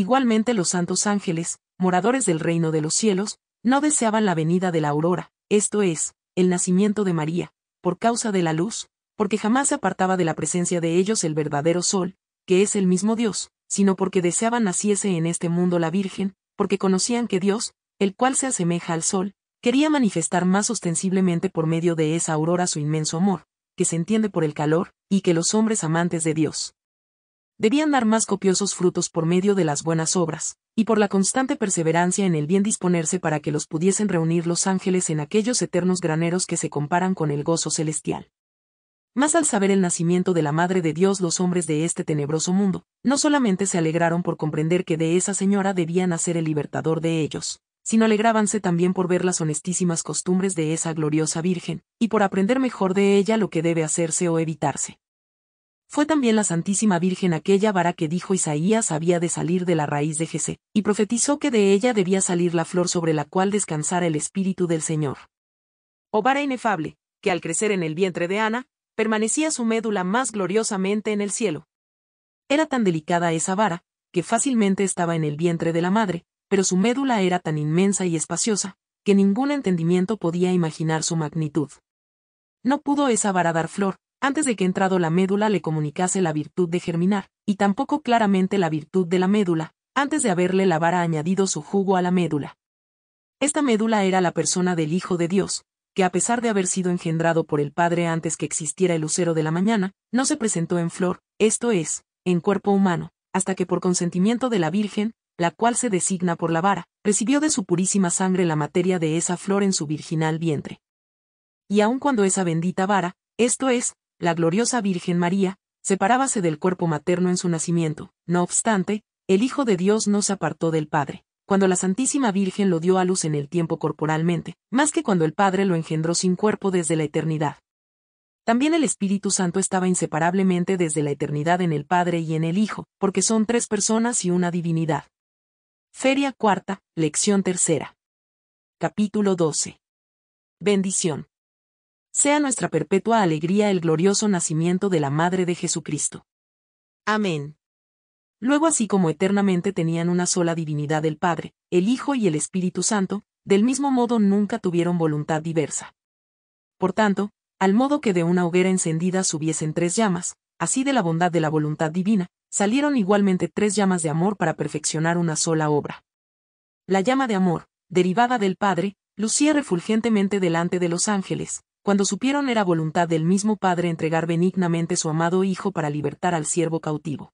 Igualmente los santos ángeles, moradores del reino de los cielos, no deseaban la venida de la aurora, esto es, el nacimiento de María, por causa de la luz, porque jamás se apartaba de la presencia de ellos el verdadero sol, que es el mismo Dios, sino porque deseaban naciese en este mundo la Virgen, porque conocían que Dios, el cual se asemeja al sol, quería manifestar más ostensiblemente por medio de esa aurora su inmenso amor, que se entiende por el calor, y que los hombres amantes de Dios, debían dar más copiosos frutos por medio de las buenas obras, y por la constante perseverancia en el bien disponerse para que los pudiesen reunir los ángeles en aquellos eternos graneros que se comparan con el gozo celestial. Más al saber el nacimiento de la Madre de Dios los hombres de este tenebroso mundo, no solamente se alegraron por comprender que de esa señora debía nacer el libertador de ellos, sino alegrábanse también por ver las honestísimas costumbres de esa gloriosa Virgen, y por aprender mejor de ella lo que debe hacerse o evitarse. Fue también la Santísima Virgen aquella vara que dijo Isaías había de salir de la raíz de Jesé, y profetizó que de ella debía salir la flor sobre la cual descansara el Espíritu del Señor. O oh, vara inefable, que al crecer en el vientre de Ana, permanecía su médula más gloriosamente en el cielo. Era tan delicada esa vara, que fácilmente estaba en el vientre de la madre, pero su médula era tan inmensa y espaciosa, que ningún entendimiento podía imaginar su magnitud. No pudo esa vara dar flor, antes de que entrado la médula le comunicase la virtud de germinar, y tampoco claramente la virtud de la médula, antes de haberle la vara añadido su jugo a la médula. Esta médula era la persona del Hijo de Dios, que a pesar de haber sido engendrado por el Padre antes que existiera el lucero de la mañana, no se presentó en flor, esto es, en cuerpo humano, hasta que por consentimiento de la Virgen, la cual se designa por la vara, recibió de su purísima sangre la materia de esa flor en su virginal vientre. Y aun cuando esa bendita vara, esto es, la gloriosa Virgen María, separábase del cuerpo materno en su nacimiento. No obstante, el Hijo de Dios no se apartó del Padre, cuando la Santísima Virgen lo dio a luz en el tiempo corporalmente, más que cuando el Padre lo engendró sin cuerpo desde la eternidad. También el Espíritu Santo estaba inseparablemente desde la eternidad en el Padre y en el Hijo, porque son tres personas y una divinidad. Feria cuarta, lección tercera. Capítulo 12. Bendición. Sea nuestra perpetua alegría el glorioso nacimiento de la Madre de Jesucristo. Amén. Luego así como eternamente tenían una sola divinidad el Padre, el Hijo y el Espíritu Santo, del mismo modo nunca tuvieron voluntad diversa. Por tanto, al modo que de una hoguera encendida subiesen tres llamas, así de la bondad de la voluntad divina, salieron igualmente tres llamas de amor para perfeccionar una sola obra. La llama de amor, derivada del Padre, lucía refulgentemente delante de los ángeles, cuando supieron era voluntad del mismo Padre entregar benignamente su amado Hijo para libertar al siervo cautivo.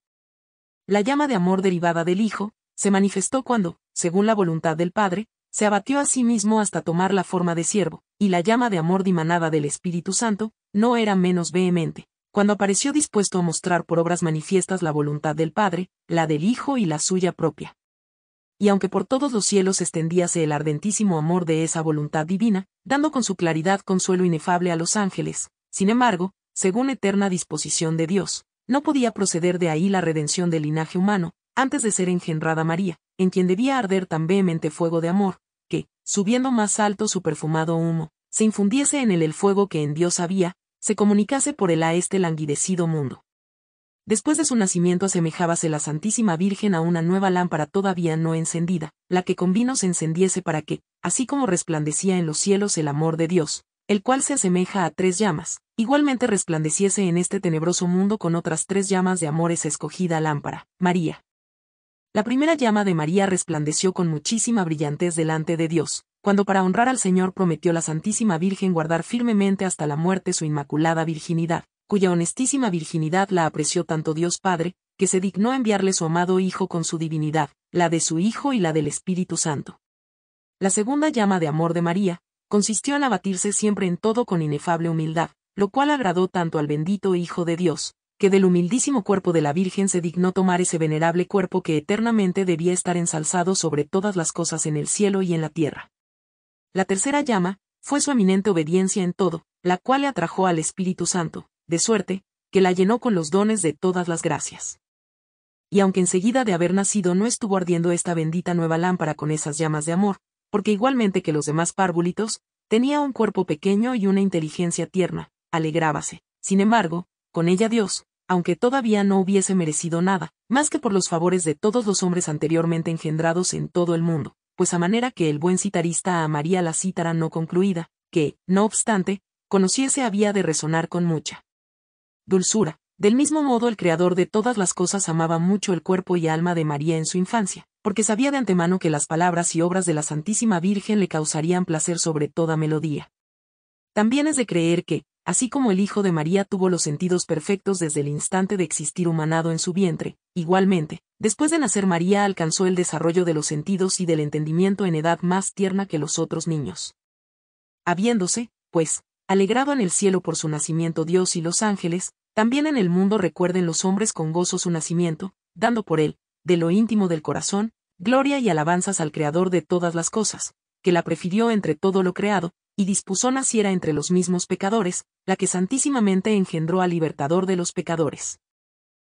La llama de amor derivada del Hijo, se manifestó cuando, según la voluntad del Padre, se abatió a sí mismo hasta tomar la forma de siervo, y la llama de amor dimanada del Espíritu Santo, no era menos vehemente, cuando apareció dispuesto a mostrar por obras manifiestas la voluntad del Padre, la del Hijo y la suya propia y aunque por todos los cielos extendíase el ardentísimo amor de esa voluntad divina, dando con su claridad consuelo inefable a los ángeles, sin embargo, según eterna disposición de Dios, no podía proceder de ahí la redención del linaje humano, antes de ser engendrada María, en quien debía arder tan vehemente fuego de amor, que, subiendo más alto su perfumado humo, se infundiese en él el fuego que en Dios había, se comunicase por él a este languidecido mundo. Después de su nacimiento asemejábase la Santísima Virgen a una nueva lámpara todavía no encendida, la que con vino se encendiese para que, así como resplandecía en los cielos el amor de Dios, el cual se asemeja a tres llamas, igualmente resplandeciese en este tenebroso mundo con otras tres llamas de amores escogida lámpara, María. La primera llama de María resplandeció con muchísima brillantez delante de Dios, cuando para honrar al Señor prometió la Santísima Virgen guardar firmemente hasta la muerte su inmaculada virginidad, cuya honestísima virginidad la apreció tanto Dios Padre, que se dignó enviarle su amado Hijo con su divinidad, la de su Hijo y la del Espíritu Santo. La segunda llama de amor de María, consistió en abatirse siempre en todo con inefable humildad, lo cual agradó tanto al bendito Hijo de Dios, que del humildísimo cuerpo de la Virgen se dignó tomar ese venerable cuerpo que eternamente debía estar ensalzado sobre todas las cosas en el cielo y en la tierra. La tercera llama, fue su eminente obediencia en todo, la cual le atrajo al Espíritu Santo, de suerte, que la llenó con los dones de todas las gracias. Y aunque enseguida de haber nacido no estuvo ardiendo esta bendita nueva lámpara con esas llamas de amor, porque igualmente que los demás párvulitos, tenía un cuerpo pequeño y una inteligencia tierna, alegrábase, sin embargo, con ella Dios, aunque todavía no hubiese merecido nada, más que por los favores de todos los hombres anteriormente engendrados en todo el mundo, pues a manera que el buen citarista amaría la cítara no concluida, que, no obstante, conociese había de resonar con mucha dulzura. Del mismo modo el Creador de todas las cosas amaba mucho el cuerpo y alma de María en su infancia, porque sabía de antemano que las palabras y obras de la Santísima Virgen le causarían placer sobre toda melodía. También es de creer que, así como el Hijo de María tuvo los sentidos perfectos desde el instante de existir humanado en su vientre, igualmente, después de nacer María alcanzó el desarrollo de los sentidos y del entendimiento en edad más tierna que los otros niños. Habiéndose, pues, alegrado en el cielo por su nacimiento Dios y los ángeles, también en el mundo recuerden los hombres con gozo su nacimiento, dando por él, de lo íntimo del corazón, gloria y alabanzas al Creador de todas las cosas, que la prefirió entre todo lo creado, y dispuso naciera entre los mismos pecadores, la que santísimamente engendró al libertador de los pecadores.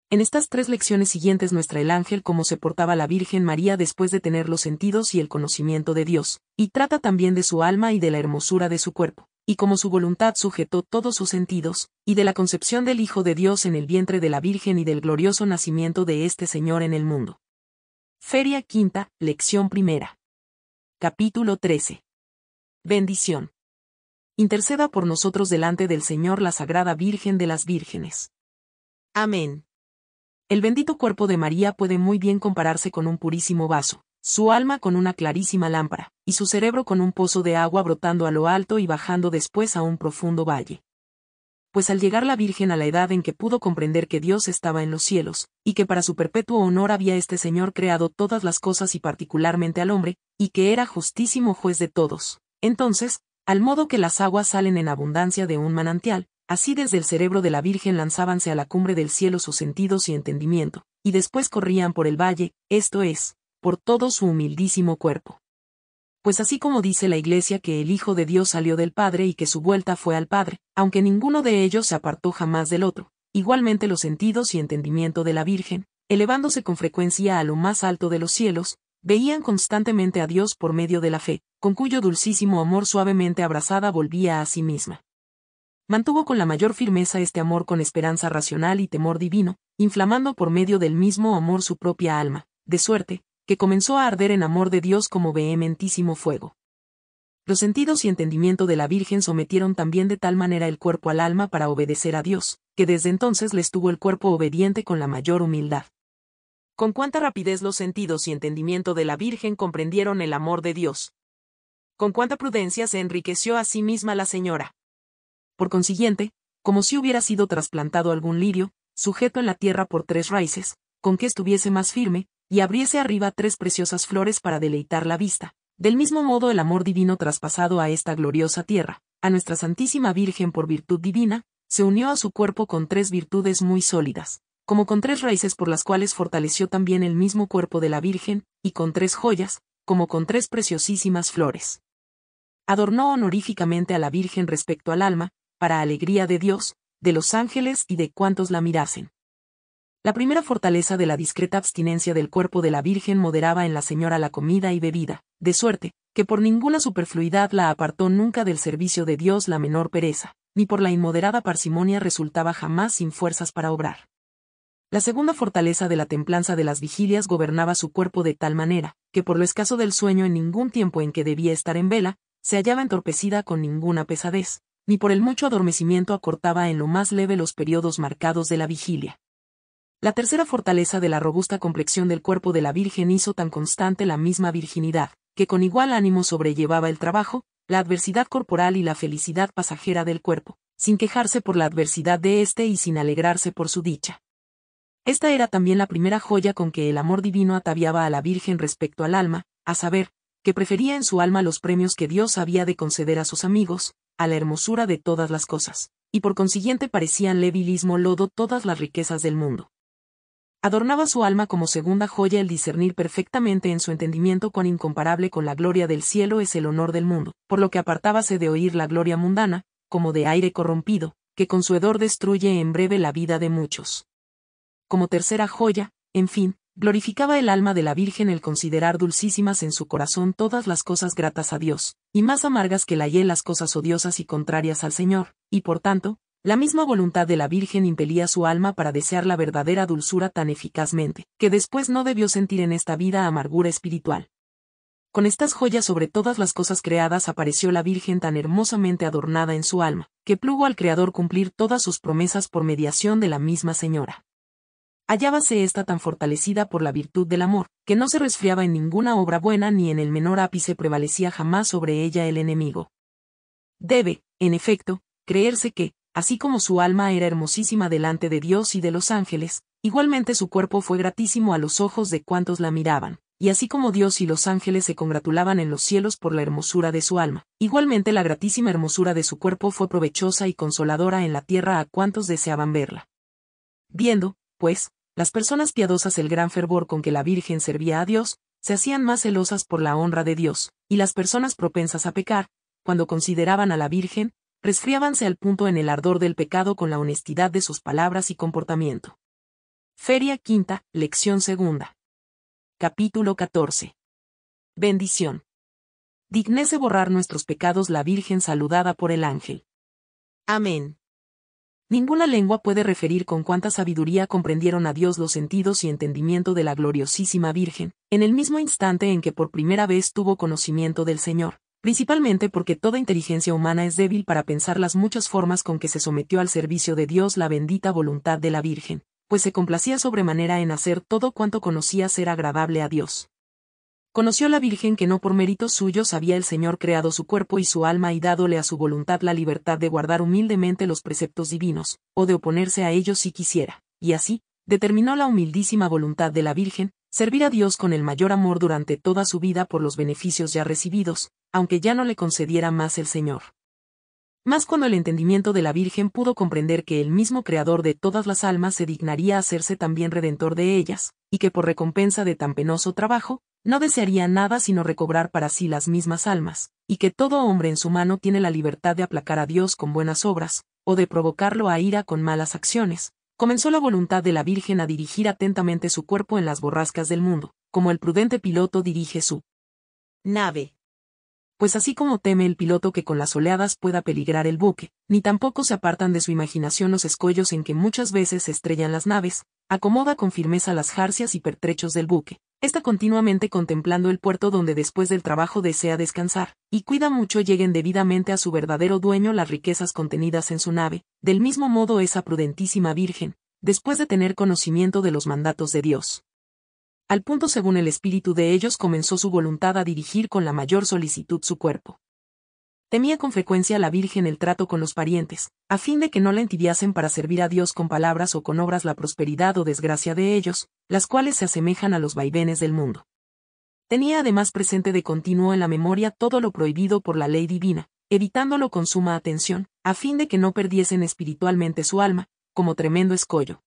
En estas tres lecciones siguientes nuestra el ángel cómo se portaba la Virgen María después de tener los sentidos y el conocimiento de Dios, y trata también de su alma y de la hermosura de su cuerpo y como su voluntad sujetó todos sus sentidos, y de la concepción del Hijo de Dios en el vientre de la Virgen y del glorioso nacimiento de este Señor en el mundo. Feria Quinta, Lección Primera. Capítulo 13. Bendición. Interceda por nosotros delante del Señor la Sagrada Virgen de las Vírgenes. Amén. El bendito cuerpo de María puede muy bien compararse con un purísimo vaso, su alma con una clarísima lámpara, y su cerebro con un pozo de agua brotando a lo alto y bajando después a un profundo valle. Pues al llegar la Virgen a la edad en que pudo comprender que Dios estaba en los cielos, y que para su perpetuo honor había este Señor creado todas las cosas y particularmente al hombre, y que era justísimo juez de todos, entonces, al modo que las aguas salen en abundancia de un manantial, Así desde el cerebro de la Virgen lanzábanse a la cumbre del cielo sus sentidos y entendimiento, y después corrían por el valle, esto es, por todo su humildísimo cuerpo. Pues así como dice la Iglesia que el Hijo de Dios salió del Padre y que su vuelta fue al Padre, aunque ninguno de ellos se apartó jamás del otro, igualmente los sentidos y entendimiento de la Virgen, elevándose con frecuencia a lo más alto de los cielos, veían constantemente a Dios por medio de la fe, con cuyo dulcísimo amor suavemente abrazada volvía a sí misma. Mantuvo con la mayor firmeza este amor con esperanza racional y temor divino, inflamando por medio del mismo amor su propia alma, de suerte, que comenzó a arder en amor de Dios como vehementísimo fuego. Los sentidos y entendimiento de la Virgen sometieron también de tal manera el cuerpo al alma para obedecer a Dios, que desde entonces les tuvo el cuerpo obediente con la mayor humildad. Con cuánta rapidez los sentidos y entendimiento de la Virgen comprendieron el amor de Dios. Con cuánta prudencia se enriqueció a sí misma la señora. Por consiguiente, como si hubiera sido trasplantado algún lirio, sujeto en la tierra por tres raíces, con que estuviese más firme, y abriese arriba tres preciosas flores para deleitar la vista. Del mismo modo el amor divino traspasado a esta gloriosa tierra, a nuestra Santísima Virgen por virtud divina, se unió a su cuerpo con tres virtudes muy sólidas, como con tres raíces por las cuales fortaleció también el mismo cuerpo de la Virgen, y con tres joyas, como con tres preciosísimas flores. Adornó honoríficamente a la Virgen respecto al alma, para alegría de Dios, de los ángeles y de cuantos la mirasen. La primera fortaleza de la discreta abstinencia del cuerpo de la Virgen moderaba en la señora la comida y bebida, de suerte, que por ninguna superfluidad la apartó nunca del servicio de Dios la menor pereza, ni por la inmoderada parsimonia resultaba jamás sin fuerzas para obrar. La segunda fortaleza de la templanza de las vigilias gobernaba su cuerpo de tal manera, que por lo escaso del sueño en ningún tiempo en que debía estar en vela, se hallaba entorpecida con ninguna pesadez, ni por el mucho adormecimiento acortaba en lo más leve los periodos marcados de la vigilia la tercera fortaleza de la robusta complexión del cuerpo de la Virgen hizo tan constante la misma virginidad, que con igual ánimo sobrellevaba el trabajo, la adversidad corporal y la felicidad pasajera del cuerpo, sin quejarse por la adversidad de éste y sin alegrarse por su dicha. Esta era también la primera joya con que el amor divino ataviaba a la Virgen respecto al alma, a saber, que prefería en su alma los premios que Dios había de conceder a sus amigos, a la hermosura de todas las cosas, y por consiguiente parecían levilismo lodo todas las riquezas del mundo adornaba su alma como segunda joya el discernir perfectamente en su entendimiento cuán incomparable con la gloria del cielo es el honor del mundo, por lo que apartábase de oír la gloria mundana, como de aire corrompido, que con su hedor destruye en breve la vida de muchos. Como tercera joya, en fin, glorificaba el alma de la Virgen el considerar dulcísimas en su corazón todas las cosas gratas a Dios, y más amargas que la hiel las cosas odiosas y contrarias al Señor, y por tanto, la misma voluntad de la Virgen impelía su alma para desear la verdadera dulzura tan eficazmente, que después no debió sentir en esta vida amargura espiritual. Con estas joyas sobre todas las cosas creadas apareció la Virgen tan hermosamente adornada en su alma, que plugo al Creador cumplir todas sus promesas por mediación de la misma Señora. Hallábase ésta tan fortalecida por la virtud del amor, que no se resfriaba en ninguna obra buena ni en el menor ápice prevalecía jamás sobre ella el enemigo. Debe, en efecto, creerse que, así como su alma era hermosísima delante de Dios y de los ángeles, igualmente su cuerpo fue gratísimo a los ojos de cuantos la miraban, y así como Dios y los ángeles se congratulaban en los cielos por la hermosura de su alma, igualmente la gratísima hermosura de su cuerpo fue provechosa y consoladora en la tierra a cuantos deseaban verla. Viendo, pues, las personas piadosas el gran fervor con que la Virgen servía a Dios, se hacían más celosas por la honra de Dios, y las personas propensas a pecar, cuando consideraban a la Virgen, resfriábanse al punto en el ardor del pecado con la honestidad de sus palabras y comportamiento. Feria quinta, lección segunda. Capítulo 14. Bendición. Dignese borrar nuestros pecados la Virgen saludada por el ángel. Amén. Ninguna lengua puede referir con cuánta sabiduría comprendieron a Dios los sentidos y entendimiento de la gloriosísima Virgen, en el mismo instante en que por primera vez tuvo conocimiento del Señor, principalmente porque toda inteligencia humana es débil para pensar las muchas formas con que se sometió al servicio de Dios la bendita voluntad de la Virgen, pues se complacía sobremanera en hacer todo cuanto conocía ser agradable a Dios. Conoció la Virgen que no por méritos suyos había el Señor creado su cuerpo y su alma y dádole a su voluntad la libertad de guardar humildemente los preceptos divinos, o de oponerse a ellos si quisiera, y así, determinó la humildísima voluntad de la Virgen, Servir a Dios con el mayor amor durante toda su vida por los beneficios ya recibidos, aunque ya no le concediera más el Señor. Más cuando el entendimiento de la Virgen pudo comprender que el mismo Creador de todas las almas se dignaría a hacerse también redentor de ellas, y que por recompensa de tan penoso trabajo, no desearía nada sino recobrar para sí las mismas almas, y que todo hombre en su mano tiene la libertad de aplacar a Dios con buenas obras, o de provocarlo a ira con malas acciones, comenzó la voluntad de la Virgen a dirigir atentamente su cuerpo en las borrascas del mundo, como el prudente piloto dirige su nave. Pues así como teme el piloto que con las oleadas pueda peligrar el buque, ni tampoco se apartan de su imaginación los escollos en que muchas veces se estrellan las naves, acomoda con firmeza las jarcias y pertrechos del buque, Está continuamente contemplando el puerto donde después del trabajo desea descansar, y cuida mucho lleguen debidamente a su verdadero dueño las riquezas contenidas en su nave, del mismo modo esa prudentísima Virgen, después de tener conocimiento de los mandatos de Dios. Al punto según el espíritu de ellos comenzó su voluntad a dirigir con la mayor solicitud su cuerpo. Temía con frecuencia a la Virgen el trato con los parientes, a fin de que no la entibiasen para servir a Dios con palabras o con obras la prosperidad o desgracia de ellos, las cuales se asemejan a los vaivenes del mundo. Tenía además presente de continuo en la memoria todo lo prohibido por la ley divina, evitándolo con suma atención, a fin de que no perdiesen espiritualmente su alma, como tremendo escollo.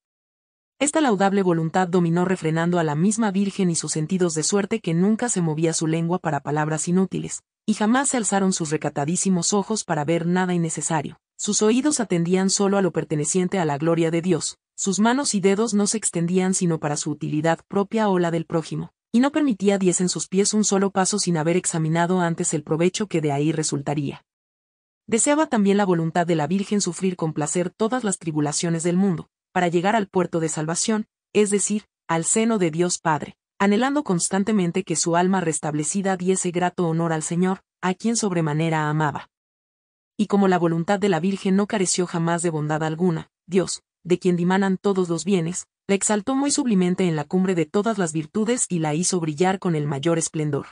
Esta laudable voluntad dominó refrenando a la misma Virgen y sus sentidos de suerte que nunca se movía su lengua para palabras inútiles, y jamás se alzaron sus recatadísimos ojos para ver nada innecesario. Sus oídos atendían solo a lo perteneciente a la gloria de Dios, sus manos y dedos no se extendían sino para su utilidad propia o la del prójimo, y no permitía en sus pies un solo paso sin haber examinado antes el provecho que de ahí resultaría. Deseaba también la voluntad de la Virgen sufrir con placer todas las tribulaciones del mundo, para llegar al puerto de salvación, es decir, al seno de Dios Padre anhelando constantemente que su alma restablecida diese grato honor al Señor, a quien sobremanera amaba. Y como la voluntad de la Virgen no careció jamás de bondad alguna, Dios, de quien dimanan todos los bienes, la exaltó muy sublimente en la cumbre de todas las virtudes y la hizo brillar con el mayor esplendor.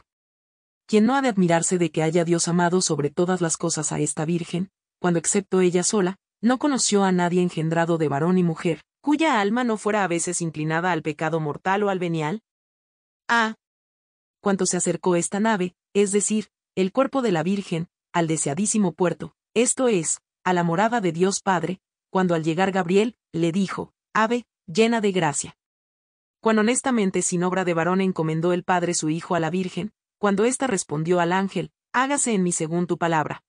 Quien no ha de admirarse de que haya Dios amado sobre todas las cosas a esta Virgen, cuando excepto ella sola, no conoció a nadie engendrado de varón y mujer, cuya alma no fuera a veces inclinada al pecado mortal o al venial, cuando cuanto se acercó esta nave, es decir, el cuerpo de la Virgen, al deseadísimo puerto, esto es, a la morada de Dios Padre, cuando al llegar Gabriel, le dijo, Ave, llena de gracia. Cuando honestamente sin obra de varón encomendó el Padre su Hijo a la Virgen, cuando ésta respondió al ángel, Hágase en mí según tu palabra.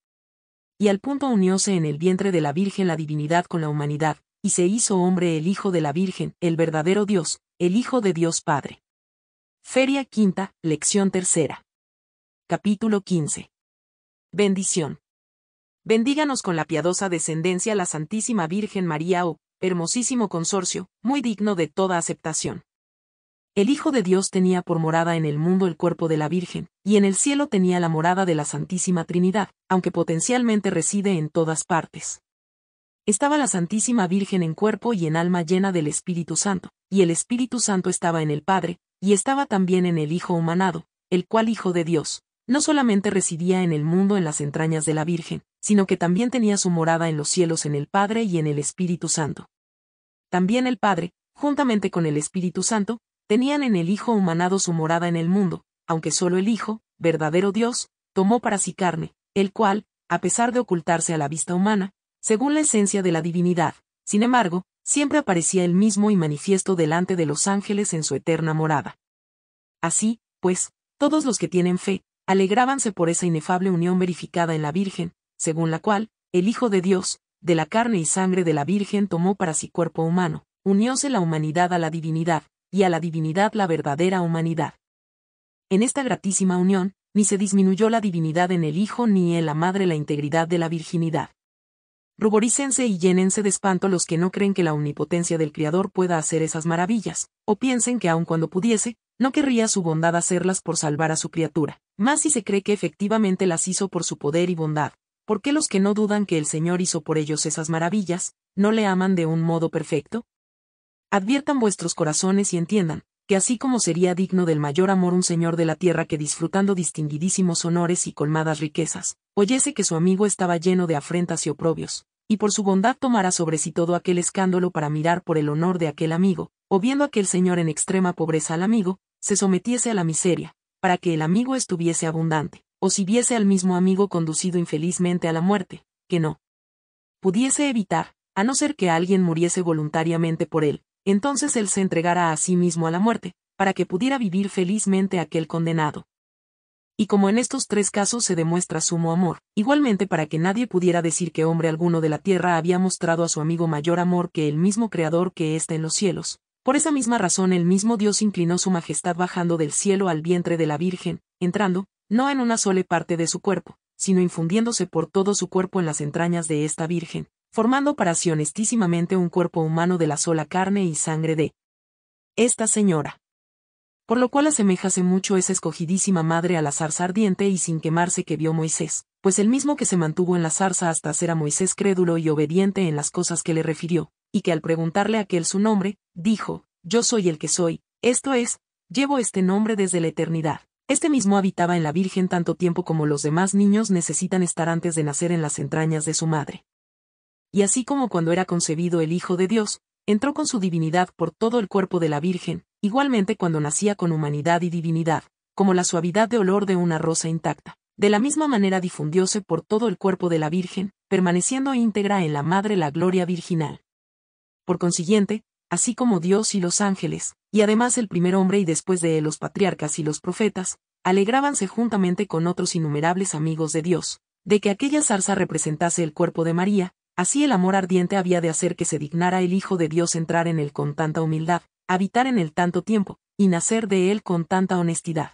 Y al punto unióse en el vientre de la Virgen la divinidad con la humanidad, y se hizo hombre el Hijo de la Virgen, el verdadero Dios, el Hijo de Dios Padre. Feria Quinta, Lección Tercera. Capítulo 15. Bendición. Bendíganos con la piadosa descendencia la Santísima Virgen María o, oh, hermosísimo consorcio, muy digno de toda aceptación. El Hijo de Dios tenía por morada en el mundo el cuerpo de la Virgen, y en el cielo tenía la morada de la Santísima Trinidad, aunque potencialmente reside en todas partes. Estaba la Santísima Virgen en cuerpo y en alma llena del Espíritu Santo, y el Espíritu Santo estaba en el Padre, y estaba también en el Hijo humanado, el cual Hijo de Dios, no solamente residía en el mundo en las entrañas de la Virgen, sino que también tenía su morada en los cielos en el Padre y en el Espíritu Santo. También el Padre, juntamente con el Espíritu Santo, tenían en el Hijo humanado su morada en el mundo, aunque solo el Hijo, verdadero Dios, tomó para sí carne, el cual, a pesar de ocultarse a la vista humana, según la esencia de la divinidad, sin embargo, siempre aparecía el mismo y manifiesto delante de los ángeles en su eterna morada. Así, pues, todos los que tienen fe, alegrábanse por esa inefable unión verificada en la Virgen, según la cual, el Hijo de Dios, de la carne y sangre de la Virgen tomó para sí cuerpo humano, unióse la humanidad a la divinidad, y a la divinidad la verdadera humanidad. En esta gratísima unión, ni se disminuyó la divinidad en el Hijo ni en la Madre la integridad de la virginidad, Ruborícense y llénense de espanto los que no creen que la omnipotencia del Creador pueda hacer esas maravillas, o piensen que aun cuando pudiese, no querría su bondad hacerlas por salvar a su criatura, más si se cree que efectivamente las hizo por su poder y bondad. ¿Por qué los que no dudan que el Señor hizo por ellos esas maravillas, no le aman de un modo perfecto? Adviertan vuestros corazones y entiendan, que así como sería digno del mayor amor un señor de la tierra que disfrutando distinguidísimos honores y colmadas riquezas, oyese que su amigo estaba lleno de afrentas y oprobios, y por su bondad tomara sobre sí todo aquel escándalo para mirar por el honor de aquel amigo, o viendo aquel señor en extrema pobreza al amigo, se sometiese a la miseria, para que el amigo estuviese abundante, o si viese al mismo amigo conducido infelizmente a la muerte, que no pudiese evitar, a no ser que alguien muriese voluntariamente por él, entonces él se entregará a sí mismo a la muerte, para que pudiera vivir felizmente aquel condenado. Y como en estos tres casos se demuestra sumo amor, igualmente para que nadie pudiera decir que hombre alguno de la tierra había mostrado a su amigo mayor amor que el mismo Creador que está en los cielos, por esa misma razón el mismo Dios inclinó su majestad bajando del cielo al vientre de la Virgen, entrando, no en una sola parte de su cuerpo, sino infundiéndose por todo su cuerpo en las entrañas de esta Virgen, formando para sí honestísimamente un cuerpo humano de la sola carne y sangre de esta señora. Por lo cual asemejase mucho esa escogidísima madre a la zarza ardiente y sin quemarse que vio Moisés, pues el mismo que se mantuvo en la zarza hasta ser a Moisés crédulo y obediente en las cosas que le refirió, y que al preguntarle aquel su nombre, dijo, Yo soy el que soy, esto es, llevo este nombre desde la eternidad. Este mismo habitaba en la Virgen tanto tiempo como los demás niños necesitan estar antes de nacer en las entrañas de su madre y así como cuando era concebido el Hijo de Dios, entró con su divinidad por todo el cuerpo de la Virgen, igualmente cuando nacía con humanidad y divinidad, como la suavidad de olor de una rosa intacta. De la misma manera difundióse por todo el cuerpo de la Virgen, permaneciendo íntegra en la Madre la gloria virginal. Por consiguiente, así como Dios y los ángeles, y además el primer hombre y después de él los patriarcas y los profetas, alegrábanse juntamente con otros innumerables amigos de Dios, de que aquella zarza representase el cuerpo de María, Así el amor ardiente había de hacer que se dignara el Hijo de Dios entrar en él con tanta humildad, habitar en él tanto tiempo, y nacer de él con tanta honestidad.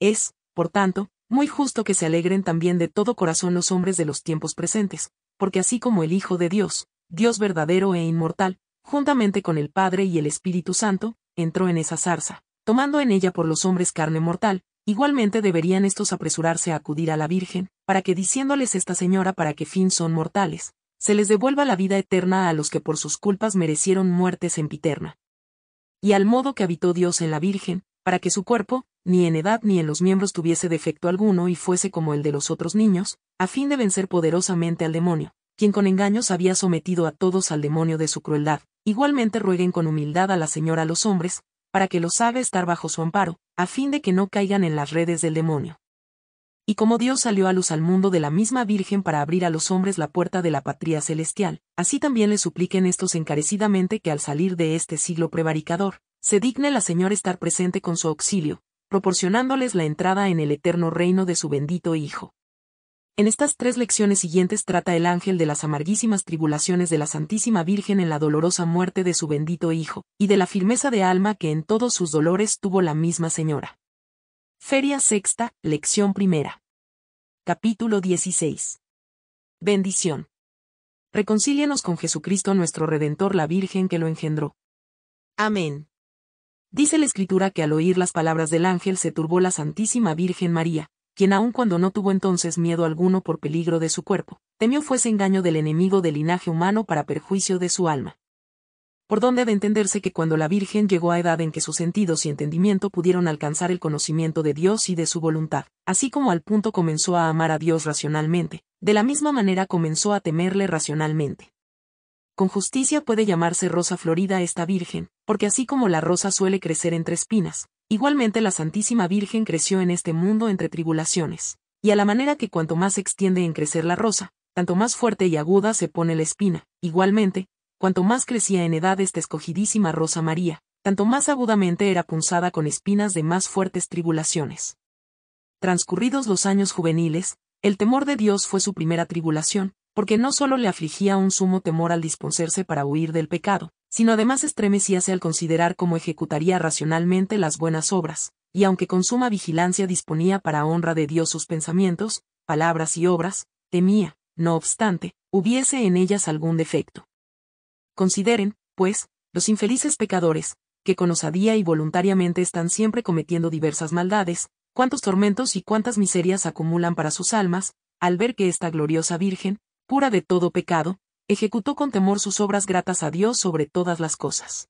Es, por tanto, muy justo que se alegren también de todo corazón los hombres de los tiempos presentes, porque así como el Hijo de Dios, Dios verdadero e inmortal, juntamente con el Padre y el Espíritu Santo, entró en esa zarza, tomando en ella por los hombres carne mortal, igualmente deberían estos apresurarse a acudir a la Virgen, para que diciéndoles esta señora para qué fin son mortales, se les devuelva la vida eterna a los que por sus culpas merecieron en sempiterna. Y al modo que habitó Dios en la Virgen, para que su cuerpo, ni en edad ni en los miembros tuviese defecto alguno y fuese como el de los otros niños, a fin de vencer poderosamente al demonio, quien con engaños había sometido a todos al demonio de su crueldad, igualmente rueguen con humildad a la Señora a los hombres, para que los haga estar bajo su amparo, a fin de que no caigan en las redes del demonio y como Dios salió a luz al mundo de la misma Virgen para abrir a los hombres la puerta de la patria celestial, así también le supliquen estos encarecidamente que al salir de este siglo prevaricador, se digne la Señora estar presente con su auxilio, proporcionándoles la entrada en el eterno reino de su bendito Hijo. En estas tres lecciones siguientes trata el ángel de las amarguísimas tribulaciones de la Santísima Virgen en la dolorosa muerte de su bendito Hijo, y de la firmeza de alma que en todos sus dolores tuvo la misma Señora. Feria sexta, lección primera. Capítulo 16. Bendición. Reconcílianos con Jesucristo nuestro Redentor, la Virgen que lo engendró. Amén. Dice la Escritura que al oír las palabras del ángel se turbó la Santísima Virgen María, quien aun cuando no tuvo entonces miedo alguno por peligro de su cuerpo, temió fuese engaño del enemigo del linaje humano para perjuicio de su alma por donde ha de entenderse que cuando la Virgen llegó a edad en que sus sentidos y entendimiento pudieron alcanzar el conocimiento de Dios y de su voluntad, así como al punto comenzó a amar a Dios racionalmente, de la misma manera comenzó a temerle racionalmente. Con justicia puede llamarse rosa florida esta Virgen, porque así como la rosa suele crecer entre espinas, igualmente la Santísima Virgen creció en este mundo entre tribulaciones, y a la manera que cuanto más se extiende en crecer la rosa, tanto más fuerte y aguda se pone la espina, igualmente, cuanto más crecía en edad esta escogidísima Rosa María, tanto más agudamente era punzada con espinas de más fuertes tribulaciones. Transcurridos los años juveniles, el temor de Dios fue su primera tribulación, porque no solo le afligía un sumo temor al disponerse para huir del pecado, sino además estremecíase al considerar cómo ejecutaría racionalmente las buenas obras, y aunque con suma vigilancia disponía para honra de Dios sus pensamientos, palabras y obras, temía, no obstante, hubiese en ellas algún defecto. Consideren, pues, los infelices pecadores, que con osadía y voluntariamente están siempre cometiendo diversas maldades, cuántos tormentos y cuántas miserias acumulan para sus almas, al ver que esta gloriosa Virgen, pura de todo pecado, ejecutó con temor sus obras gratas a Dios sobre todas las cosas.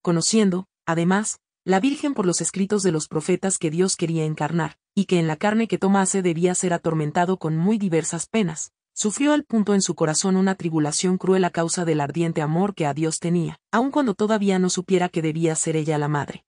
Conociendo, además, la Virgen por los escritos de los profetas que Dios quería encarnar, y que en la carne que tomase debía ser atormentado con muy diversas penas, Sufrió al punto en su corazón una tribulación cruel a causa del ardiente amor que a Dios tenía, aun cuando todavía no supiera que debía ser ella la madre.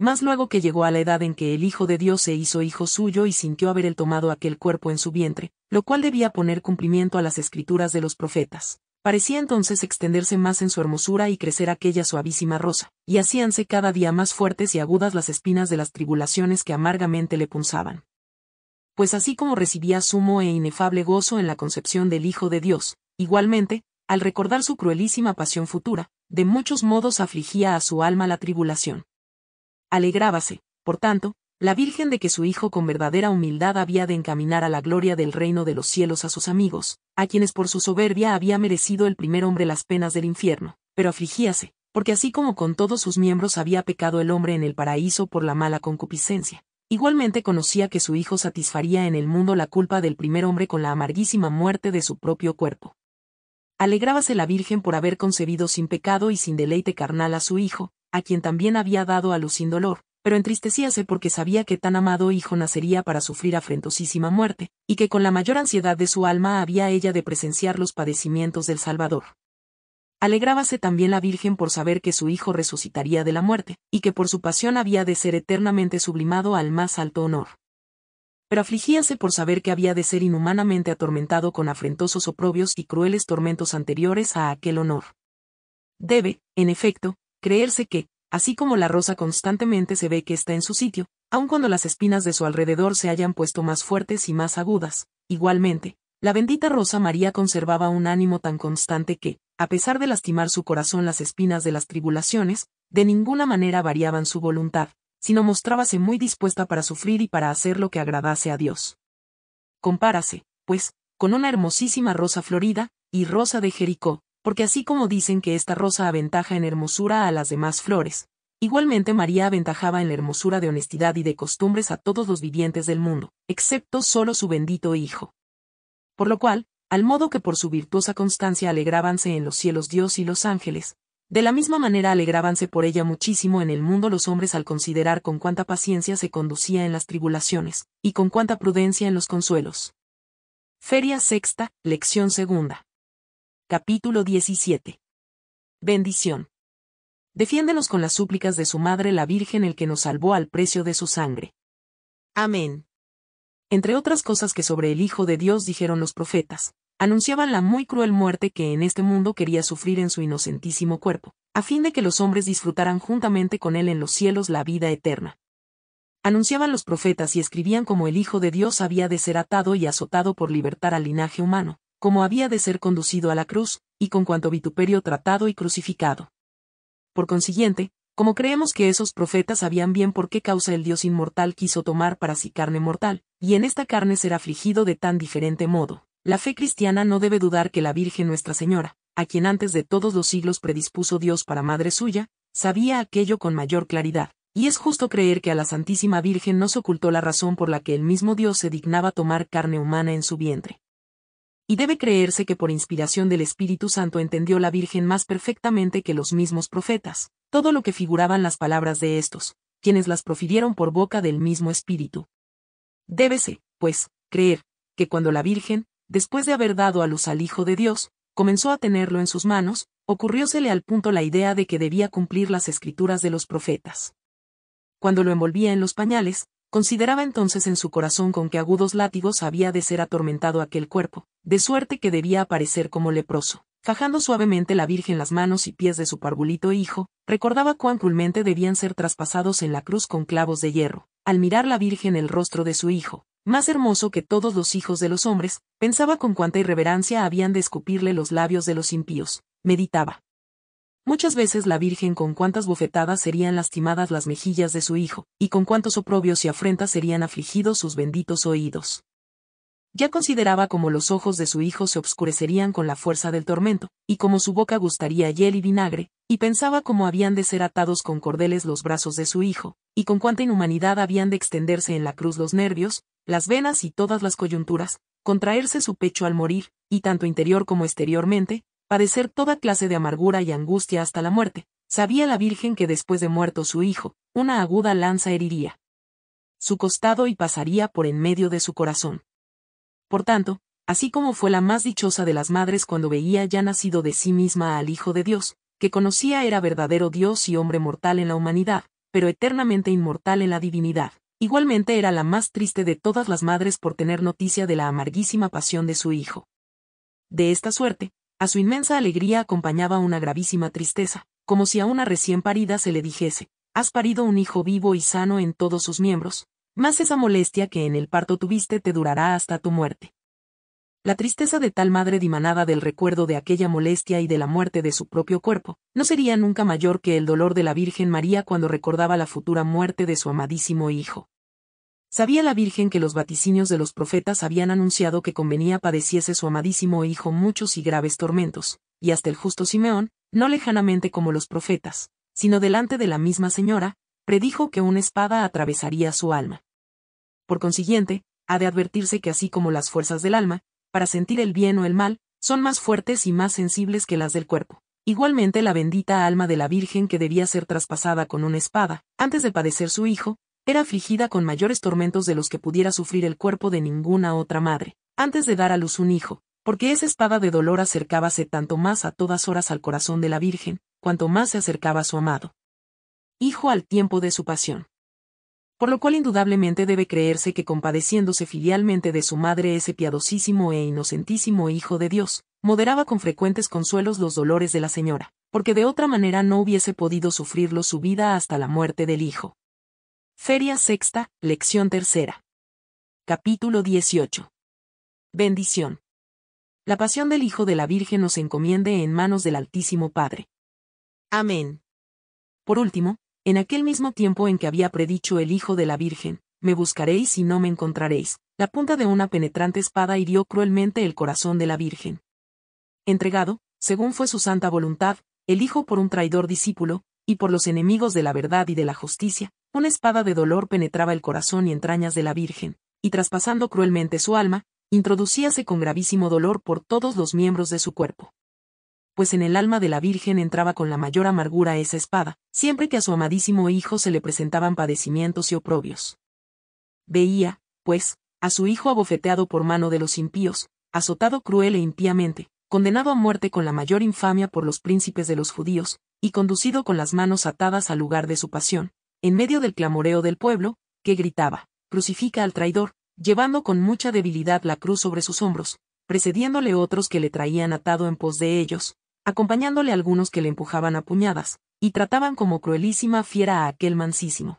Más luego que llegó a la edad en que el Hijo de Dios se hizo hijo suyo y sintió haber el tomado aquel cuerpo en su vientre, lo cual debía poner cumplimiento a las escrituras de los profetas. Parecía entonces extenderse más en su hermosura y crecer aquella suavísima rosa, y hacíanse cada día más fuertes y agudas las espinas de las tribulaciones que amargamente le punzaban pues así como recibía sumo e inefable gozo en la concepción del Hijo de Dios, igualmente, al recordar su cruelísima pasión futura, de muchos modos afligía a su alma la tribulación. Alegrábase, por tanto, la Virgen de que su Hijo con verdadera humildad había de encaminar a la gloria del reino de los cielos a sus amigos, a quienes por su soberbia había merecido el primer hombre las penas del infierno, pero afligíase, porque así como con todos sus miembros había pecado el hombre en el paraíso por la mala concupiscencia, Igualmente conocía que su hijo satisfaría en el mundo la culpa del primer hombre con la amarguísima muerte de su propio cuerpo. Alegrábase la Virgen por haber concebido sin pecado y sin deleite carnal a su hijo, a quien también había dado a luz sin dolor, pero entristecíase porque sabía que tan amado hijo nacería para sufrir afrentosísima muerte, y que con la mayor ansiedad de su alma había ella de presenciar los padecimientos del Salvador. Alegrábase también la Virgen por saber que su hijo resucitaría de la muerte, y que por su pasión había de ser eternamente sublimado al más alto honor. Pero afligíase por saber que había de ser inhumanamente atormentado con afrentosos oprobios y crueles tormentos anteriores a aquel honor. Debe, en efecto, creerse que, así como la rosa constantemente se ve que está en su sitio, aun cuando las espinas de su alrededor se hayan puesto más fuertes y más agudas, igualmente, la bendita Rosa María conservaba un ánimo tan constante que, a pesar de lastimar su corazón las espinas de las tribulaciones, de ninguna manera variaban su voluntad, sino mostrábase muy dispuesta para sufrir y para hacer lo que agradase a Dios. Compárase, pues, con una hermosísima rosa florida, y rosa de Jericó, porque así como dicen que esta rosa aventaja en hermosura a las demás flores, igualmente María aventajaba en la hermosura de honestidad y de costumbres a todos los vivientes del mundo, excepto solo su bendito Hijo. Por lo cual, al modo que por su virtuosa constancia alegrábanse en los cielos Dios y los ángeles, de la misma manera alegrábanse por ella muchísimo en el mundo los hombres al considerar con cuánta paciencia se conducía en las tribulaciones, y con cuánta prudencia en los consuelos. Feria sexta, lección segunda. Capítulo 17. Bendición. Defiéndenos con las súplicas de su Madre la Virgen el que nos salvó al precio de su sangre. Amén. Entre otras cosas que sobre el Hijo de Dios dijeron los profetas, anunciaban la muy cruel muerte que en este mundo quería sufrir en su inocentísimo cuerpo, a fin de que los hombres disfrutaran juntamente con él en los cielos la vida eterna. Anunciaban los profetas y escribían como el Hijo de Dios había de ser atado y azotado por libertar al linaje humano, como había de ser conducido a la cruz, y con cuanto vituperio tratado y crucificado. Por consiguiente, como creemos que esos profetas sabían bien por qué causa el Dios inmortal quiso tomar para sí carne mortal, y en esta carne ser afligido de tan diferente modo, la fe cristiana no debe dudar que la Virgen Nuestra Señora, a quien antes de todos los siglos predispuso Dios para madre suya, sabía aquello con mayor claridad, y es justo creer que a la Santísima Virgen no se ocultó la razón por la que el mismo Dios se dignaba tomar carne humana en su vientre. Y debe creerse que por inspiración del Espíritu Santo entendió la Virgen más perfectamente que los mismos profetas, todo lo que figuraban las palabras de estos, quienes las profirieron por boca del mismo Espíritu. Débese, pues, creer, que cuando la Virgen, después de haber dado a luz al Hijo de Dios, comenzó a tenerlo en sus manos, ocurriósele al punto la idea de que debía cumplir las escrituras de los profetas. Cuando lo envolvía en los pañales, consideraba entonces en su corazón con qué agudos látigos había de ser atormentado aquel cuerpo, de suerte que debía aparecer como leproso. Fajando suavemente la Virgen las manos y pies de su parvulito hijo, recordaba cuán cruelmente debían ser traspasados en la cruz con clavos de hierro. Al mirar la Virgen el rostro de su hijo, más hermoso que todos los hijos de los hombres, pensaba con cuánta irreverencia habían de escupirle los labios de los impíos, meditaba. Muchas veces la Virgen con cuántas bofetadas serían lastimadas las mejillas de su hijo, y con cuántos oprobios y afrentas serían afligidos sus benditos oídos. Ya consideraba cómo los ojos de su hijo se obscurecerían con la fuerza del tormento, y cómo su boca gustaría hiel y vinagre, y pensaba cómo habían de ser atados con cordeles los brazos de su hijo, y con cuánta inhumanidad habían de extenderse en la cruz los nervios, las venas y todas las coyunturas, contraerse su pecho al morir, y tanto interior como exteriormente, padecer toda clase de amargura y angustia hasta la muerte, sabía la Virgen que después de muerto su hijo, una aguda lanza heriría su costado y pasaría por en medio de su corazón. Por tanto, así como fue la más dichosa de las madres cuando veía ya nacido de sí misma al Hijo de Dios, que conocía era verdadero Dios y hombre mortal en la humanidad, pero eternamente inmortal en la divinidad, Igualmente era la más triste de todas las madres por tener noticia de la amarguísima pasión de su hijo. De esta suerte, a su inmensa alegría acompañaba una gravísima tristeza, como si a una recién parida se le dijese, has parido un hijo vivo y sano en todos sus miembros, más esa molestia que en el parto tuviste te durará hasta tu muerte. La tristeza de tal madre dimanada del recuerdo de aquella molestia y de la muerte de su propio cuerpo, no sería nunca mayor que el dolor de la Virgen María cuando recordaba la futura muerte de su amadísimo hijo. Sabía la Virgen que los vaticinios de los profetas habían anunciado que convenía padeciese su amadísimo hijo muchos y graves tormentos, y hasta el justo Simeón, no lejanamente como los profetas, sino delante de la misma señora, predijo que una espada atravesaría su alma. Por consiguiente, ha de advertirse que así como las fuerzas del alma, para sentir el bien o el mal, son más fuertes y más sensibles que las del cuerpo. Igualmente la bendita alma de la Virgen que debía ser traspasada con una espada, antes de padecer su hijo, era afligida con mayores tormentos de los que pudiera sufrir el cuerpo de ninguna otra madre, antes de dar a luz un hijo, porque esa espada de dolor acercábase tanto más a todas horas al corazón de la Virgen, cuanto más se acercaba a su amado. Hijo al tiempo de su pasión por lo cual indudablemente debe creerse que compadeciéndose filialmente de su madre ese piadosísimo e inocentísimo Hijo de Dios, moderaba con frecuentes consuelos los dolores de la señora, porque de otra manera no hubiese podido sufrirlo su vida hasta la muerte del Hijo. Feria sexta, lección tercera. Capítulo 18. Bendición. La pasión del Hijo de la Virgen nos encomiende en manos del Altísimo Padre. Amén. Por último, en aquel mismo tiempo en que había predicho el Hijo de la Virgen, me buscaréis y no me encontraréis, la punta de una penetrante espada hirió cruelmente el corazón de la Virgen. Entregado, según fue su santa voluntad, el Hijo por un traidor discípulo, y por los enemigos de la verdad y de la justicia, una espada de dolor penetraba el corazón y entrañas de la Virgen, y traspasando cruelmente su alma, introducíase con gravísimo dolor por todos los miembros de su cuerpo pues en el alma de la Virgen entraba con la mayor amargura esa espada, siempre que a su amadísimo hijo se le presentaban padecimientos y oprobios. Veía, pues, a su hijo abofeteado por mano de los impíos, azotado cruel e impíamente, condenado a muerte con la mayor infamia por los príncipes de los judíos, y conducido con las manos atadas al lugar de su pasión, en medio del clamoreo del pueblo, que gritaba, crucifica al traidor, llevando con mucha debilidad la cruz sobre sus hombros, precediéndole otros que le traían atado en pos de ellos, acompañándole algunos que le empujaban a puñadas, y trataban como cruelísima fiera a aquel mansísimo.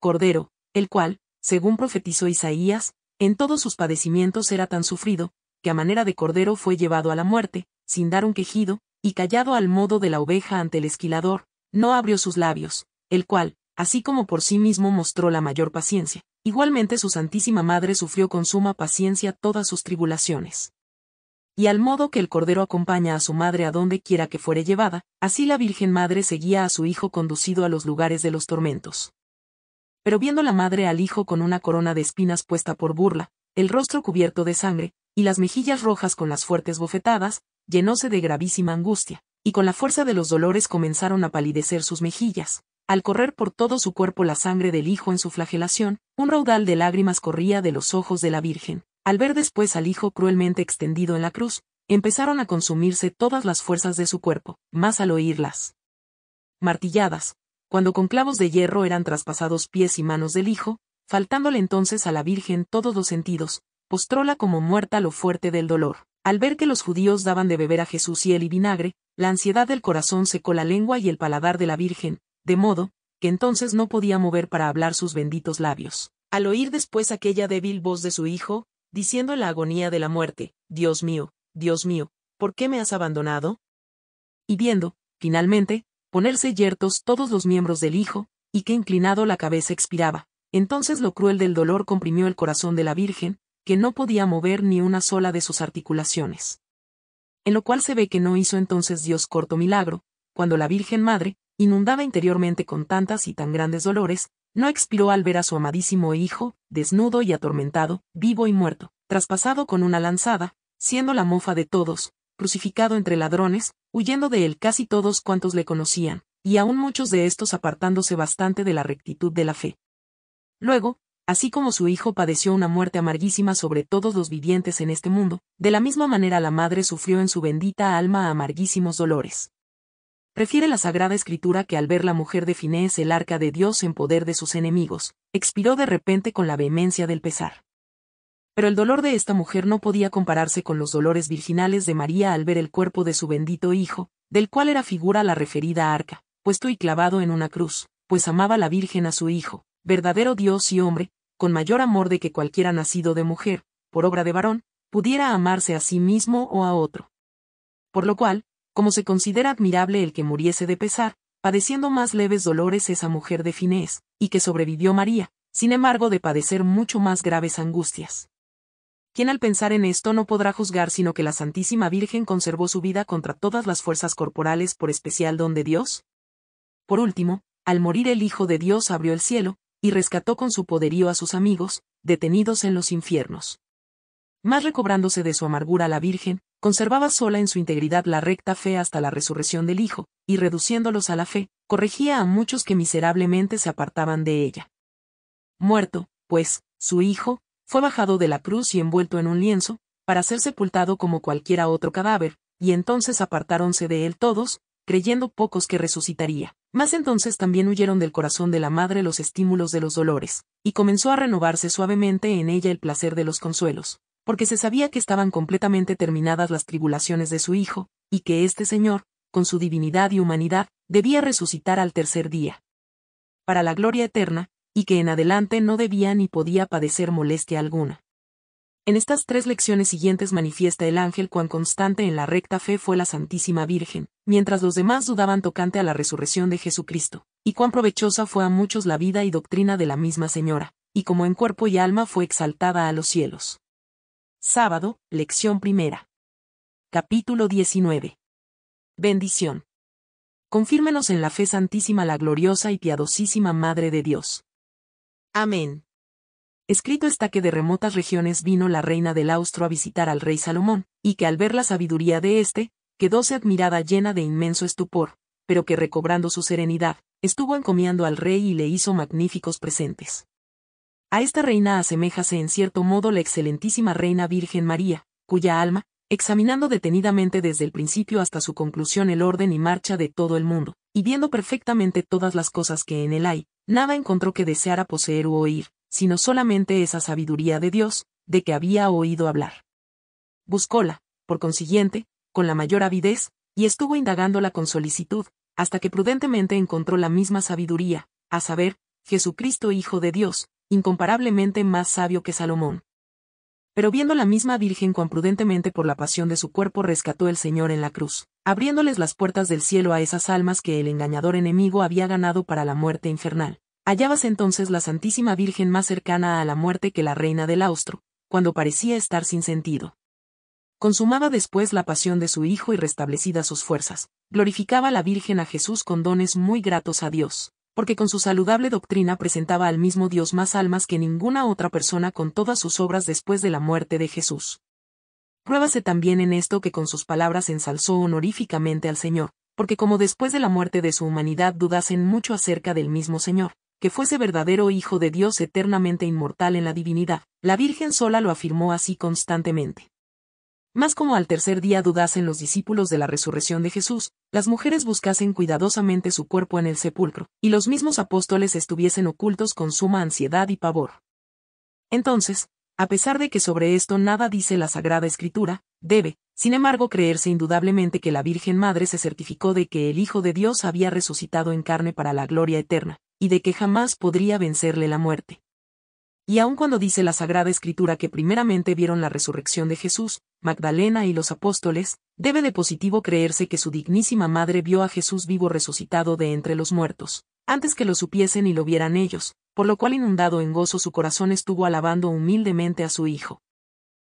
Cordero, el cual, según profetizó Isaías, en todos sus padecimientos era tan sufrido, que a manera de cordero fue llevado a la muerte, sin dar un quejido, y callado al modo de la oveja ante el esquilador, no abrió sus labios, el cual, así como por sí mismo mostró la mayor paciencia, igualmente su Santísima Madre sufrió con suma paciencia todas sus tribulaciones y al modo que el Cordero acompaña a su madre a donde quiera que fuere llevada, así la Virgen Madre seguía a su hijo conducido a los lugares de los tormentos. Pero viendo la madre al hijo con una corona de espinas puesta por burla, el rostro cubierto de sangre, y las mejillas rojas con las fuertes bofetadas, llenóse de gravísima angustia, y con la fuerza de los dolores comenzaron a palidecer sus mejillas. Al correr por todo su cuerpo la sangre del hijo en su flagelación, un raudal de lágrimas corría de los ojos de la Virgen al ver después al hijo cruelmente extendido en la cruz, empezaron a consumirse todas las fuerzas de su cuerpo, más al oírlas. Martilladas, cuando con clavos de hierro eran traspasados pies y manos del hijo, faltándole entonces a la Virgen todos los sentidos, postróla como muerta lo fuerte del dolor. Al ver que los judíos daban de beber a Jesús hiel y vinagre, la ansiedad del corazón secó la lengua y el paladar de la Virgen, de modo, que entonces no podía mover para hablar sus benditos labios. Al oír después aquella débil voz de su hijo, diciendo en la agonía de la muerte, Dios mío, Dios mío, ¿por qué me has abandonado? Y viendo, finalmente, ponerse yertos todos los miembros del hijo, y que inclinado la cabeza expiraba. Entonces lo cruel del dolor comprimió el corazón de la Virgen, que no podía mover ni una sola de sus articulaciones. En lo cual se ve que no hizo entonces Dios corto milagro, cuando la Virgen Madre, inundada interiormente con tantas y tan grandes dolores, no expiró al ver a su amadísimo hijo, desnudo y atormentado, vivo y muerto, traspasado con una lanzada, siendo la mofa de todos, crucificado entre ladrones, huyendo de él casi todos cuantos le conocían, y aún muchos de estos apartándose bastante de la rectitud de la fe. Luego, así como su hijo padeció una muerte amarguísima sobre todos los vivientes en este mundo, de la misma manera la madre sufrió en su bendita alma amarguísimos dolores. Prefiere la Sagrada Escritura que al ver la mujer de Fines el arca de Dios en poder de sus enemigos, expiró de repente con la vehemencia del pesar. Pero el dolor de esta mujer no podía compararse con los dolores virginales de María al ver el cuerpo de su bendito Hijo, del cual era figura la referida arca, puesto y clavado en una cruz, pues amaba la Virgen a su Hijo, verdadero Dios y hombre, con mayor amor de que cualquiera nacido de mujer, por obra de varón, pudiera amarse a sí mismo o a otro. Por lo cual, como se considera admirable el que muriese de pesar, padeciendo más leves dolores esa mujer de Finés, y que sobrevivió María, sin embargo de padecer mucho más graves angustias. Quien al pensar en esto no podrá juzgar sino que la Santísima Virgen conservó su vida contra todas las fuerzas corporales por especial don de Dios? Por último, al morir el Hijo de Dios abrió el cielo, y rescató con su poderío a sus amigos, detenidos en los infiernos. Más recobrándose de su amargura la Virgen, conservaba sola en su integridad la recta fe hasta la resurrección del Hijo, y reduciéndolos a la fe, corregía a muchos que miserablemente se apartaban de ella. Muerto, pues, su Hijo, fue bajado de la cruz y envuelto en un lienzo, para ser sepultado como cualquiera otro cadáver, y entonces apartáronse de él todos, creyendo pocos que resucitaría. Mas entonces también huyeron del corazón de la madre los estímulos de los dolores, y comenzó a renovarse suavemente en ella el placer de los consuelos, porque se sabía que estaban completamente terminadas las tribulaciones de su Hijo, y que este Señor, con su divinidad y humanidad, debía resucitar al tercer día. Para la gloria eterna, y que en adelante no debía ni podía padecer molestia alguna. En estas tres lecciones siguientes manifiesta el ángel cuán constante en la recta fe fue la Santísima Virgen, mientras los demás dudaban tocante a la resurrección de Jesucristo, y cuán provechosa fue a muchos la vida y doctrina de la misma Señora, y como en cuerpo y alma fue exaltada a los cielos. Sábado, lección primera. Capítulo 19. Bendición. Confírmenos en la fe santísima la gloriosa y piadosísima Madre de Dios. Amén. Escrito está que de remotas regiones vino la reina del Austro a visitar al rey Salomón, y que al ver la sabiduría de éste, quedóse admirada llena de inmenso estupor, pero que recobrando su serenidad, estuvo encomiando al rey y le hizo magníficos presentes. A esta reina aseméjase en cierto modo la excelentísima reina Virgen María, cuya alma, examinando detenidamente desde el principio hasta su conclusión el orden y marcha de todo el mundo, y viendo perfectamente todas las cosas que en él hay, nada encontró que deseara poseer u oír, sino solamente esa sabiduría de Dios, de que había oído hablar. Buscóla, por consiguiente, con la mayor avidez, y estuvo indagándola con solicitud, hasta que prudentemente encontró la misma sabiduría, a saber, Jesucristo Hijo de Dios, incomparablemente más sabio que Salomón. Pero viendo la misma Virgen cuán prudentemente por la pasión de su cuerpo rescató el Señor en la cruz, abriéndoles las puertas del cielo a esas almas que el engañador enemigo había ganado para la muerte infernal. Hallábase entonces la Santísima Virgen más cercana a la muerte que la reina del austro, cuando parecía estar sin sentido. Consumaba después la pasión de su Hijo y restablecidas sus fuerzas, glorificaba la Virgen a Jesús con dones muy gratos a Dios porque con su saludable doctrina presentaba al mismo Dios más almas que ninguna otra persona con todas sus obras después de la muerte de Jesús. Pruébase también en esto que con sus palabras ensalzó honoríficamente al Señor, porque como después de la muerte de su humanidad dudasen mucho acerca del mismo Señor, que fuese verdadero Hijo de Dios eternamente inmortal en la divinidad, la Virgen sola lo afirmó así constantemente. Más como al tercer día dudasen los discípulos de la resurrección de Jesús, las mujeres buscasen cuidadosamente su cuerpo en el sepulcro, y los mismos apóstoles estuviesen ocultos con suma ansiedad y pavor. Entonces, a pesar de que sobre esto nada dice la Sagrada Escritura, debe, sin embargo, creerse indudablemente que la Virgen Madre se certificó de que el Hijo de Dios había resucitado en carne para la gloria eterna, y de que jamás podría vencerle la muerte. Y aun cuando dice la Sagrada Escritura que primeramente vieron la resurrección de Jesús, Magdalena y los apóstoles, debe de positivo creerse que su dignísima madre vio a Jesús vivo resucitado de entre los muertos, antes que lo supiesen y lo vieran ellos, por lo cual inundado en gozo su corazón estuvo alabando humildemente a su Hijo.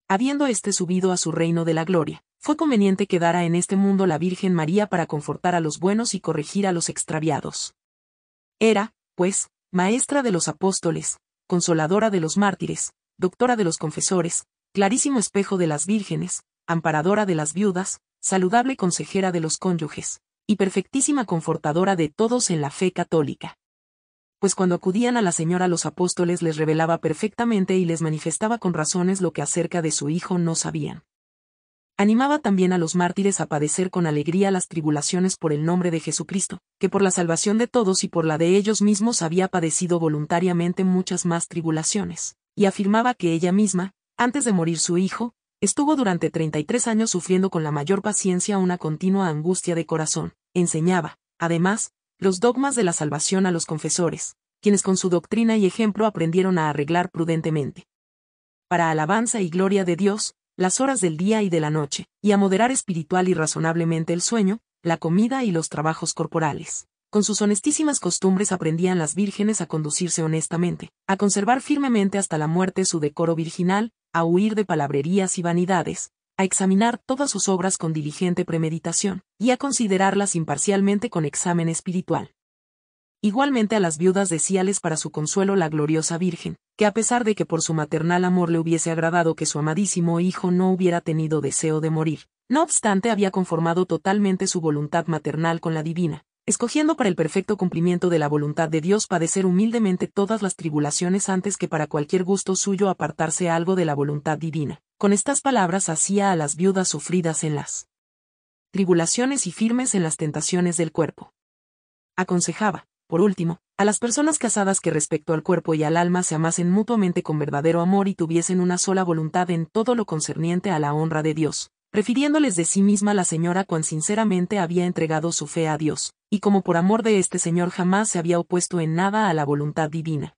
Habiendo éste subido a su reino de la gloria, fue conveniente que dara en este mundo la Virgen María para confortar a los buenos y corregir a los extraviados. Era, pues, maestra de los apóstoles, consoladora de los mártires, doctora de los confesores, clarísimo espejo de las vírgenes, amparadora de las viudas, saludable consejera de los cónyuges, y perfectísima confortadora de todos en la fe católica. Pues cuando acudían a la Señora los apóstoles les revelaba perfectamente y les manifestaba con razones lo que acerca de su Hijo no sabían. Animaba también a los mártires a padecer con alegría las tribulaciones por el nombre de Jesucristo, que por la salvación de todos y por la de ellos mismos había padecido voluntariamente muchas más tribulaciones, y afirmaba que ella misma, antes de morir su hijo, estuvo durante 33 años sufriendo con la mayor paciencia una continua angustia de corazón. Enseñaba, además, los dogmas de la salvación a los confesores, quienes con su doctrina y ejemplo aprendieron a arreglar prudentemente. Para alabanza y gloria de Dios, las horas del día y de la noche, y a moderar espiritual y razonablemente el sueño, la comida y los trabajos corporales. Con sus honestísimas costumbres aprendían las vírgenes a conducirse honestamente, a conservar firmemente hasta la muerte su decoro virginal, a huir de palabrerías y vanidades, a examinar todas sus obras con diligente premeditación, y a considerarlas imparcialmente con examen espiritual. Igualmente a las viudas decíales para su consuelo la gloriosa Virgen, que a pesar de que por su maternal amor le hubiese agradado que su amadísimo hijo no hubiera tenido deseo de morir, no obstante había conformado totalmente su voluntad maternal con la divina, escogiendo para el perfecto cumplimiento de la voluntad de Dios padecer humildemente todas las tribulaciones antes que para cualquier gusto suyo apartarse algo de la voluntad divina. Con estas palabras hacía a las viudas sufridas en las tribulaciones y firmes en las tentaciones del cuerpo. Aconsejaba, por último, a las personas casadas que respecto al cuerpo y al alma se amasen mutuamente con verdadero amor y tuviesen una sola voluntad en todo lo concerniente a la honra de Dios, refiriéndoles de sí misma la señora cuán sinceramente había entregado su fe a Dios, y como por amor de este señor jamás se había opuesto en nada a la voluntad divina.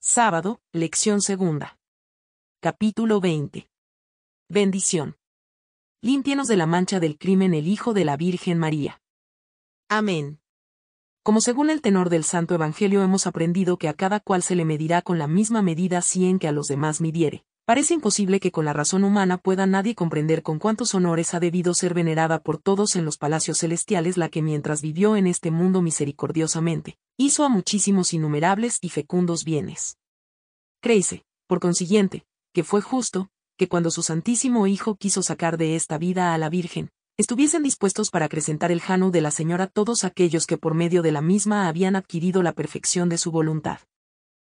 Sábado, lección segunda. Capítulo 20. Bendición. Límpienos de la mancha del crimen el Hijo de la Virgen María. Amén. Como según el tenor del Santo Evangelio hemos aprendido que a cada cual se le medirá con la misma medida si en que a los demás midiere. Parece imposible que con la razón humana pueda nadie comprender con cuántos honores ha debido ser venerada por todos en los palacios celestiales la que mientras vivió en este mundo misericordiosamente, hizo a muchísimos innumerables y fecundos bienes. Créese, por consiguiente, que fue justo, que cuando su Santísimo Hijo quiso sacar de esta vida a la Virgen, estuviesen dispuestos para acrecentar el jano de la Señora todos aquellos que por medio de la misma habían adquirido la perfección de su voluntad.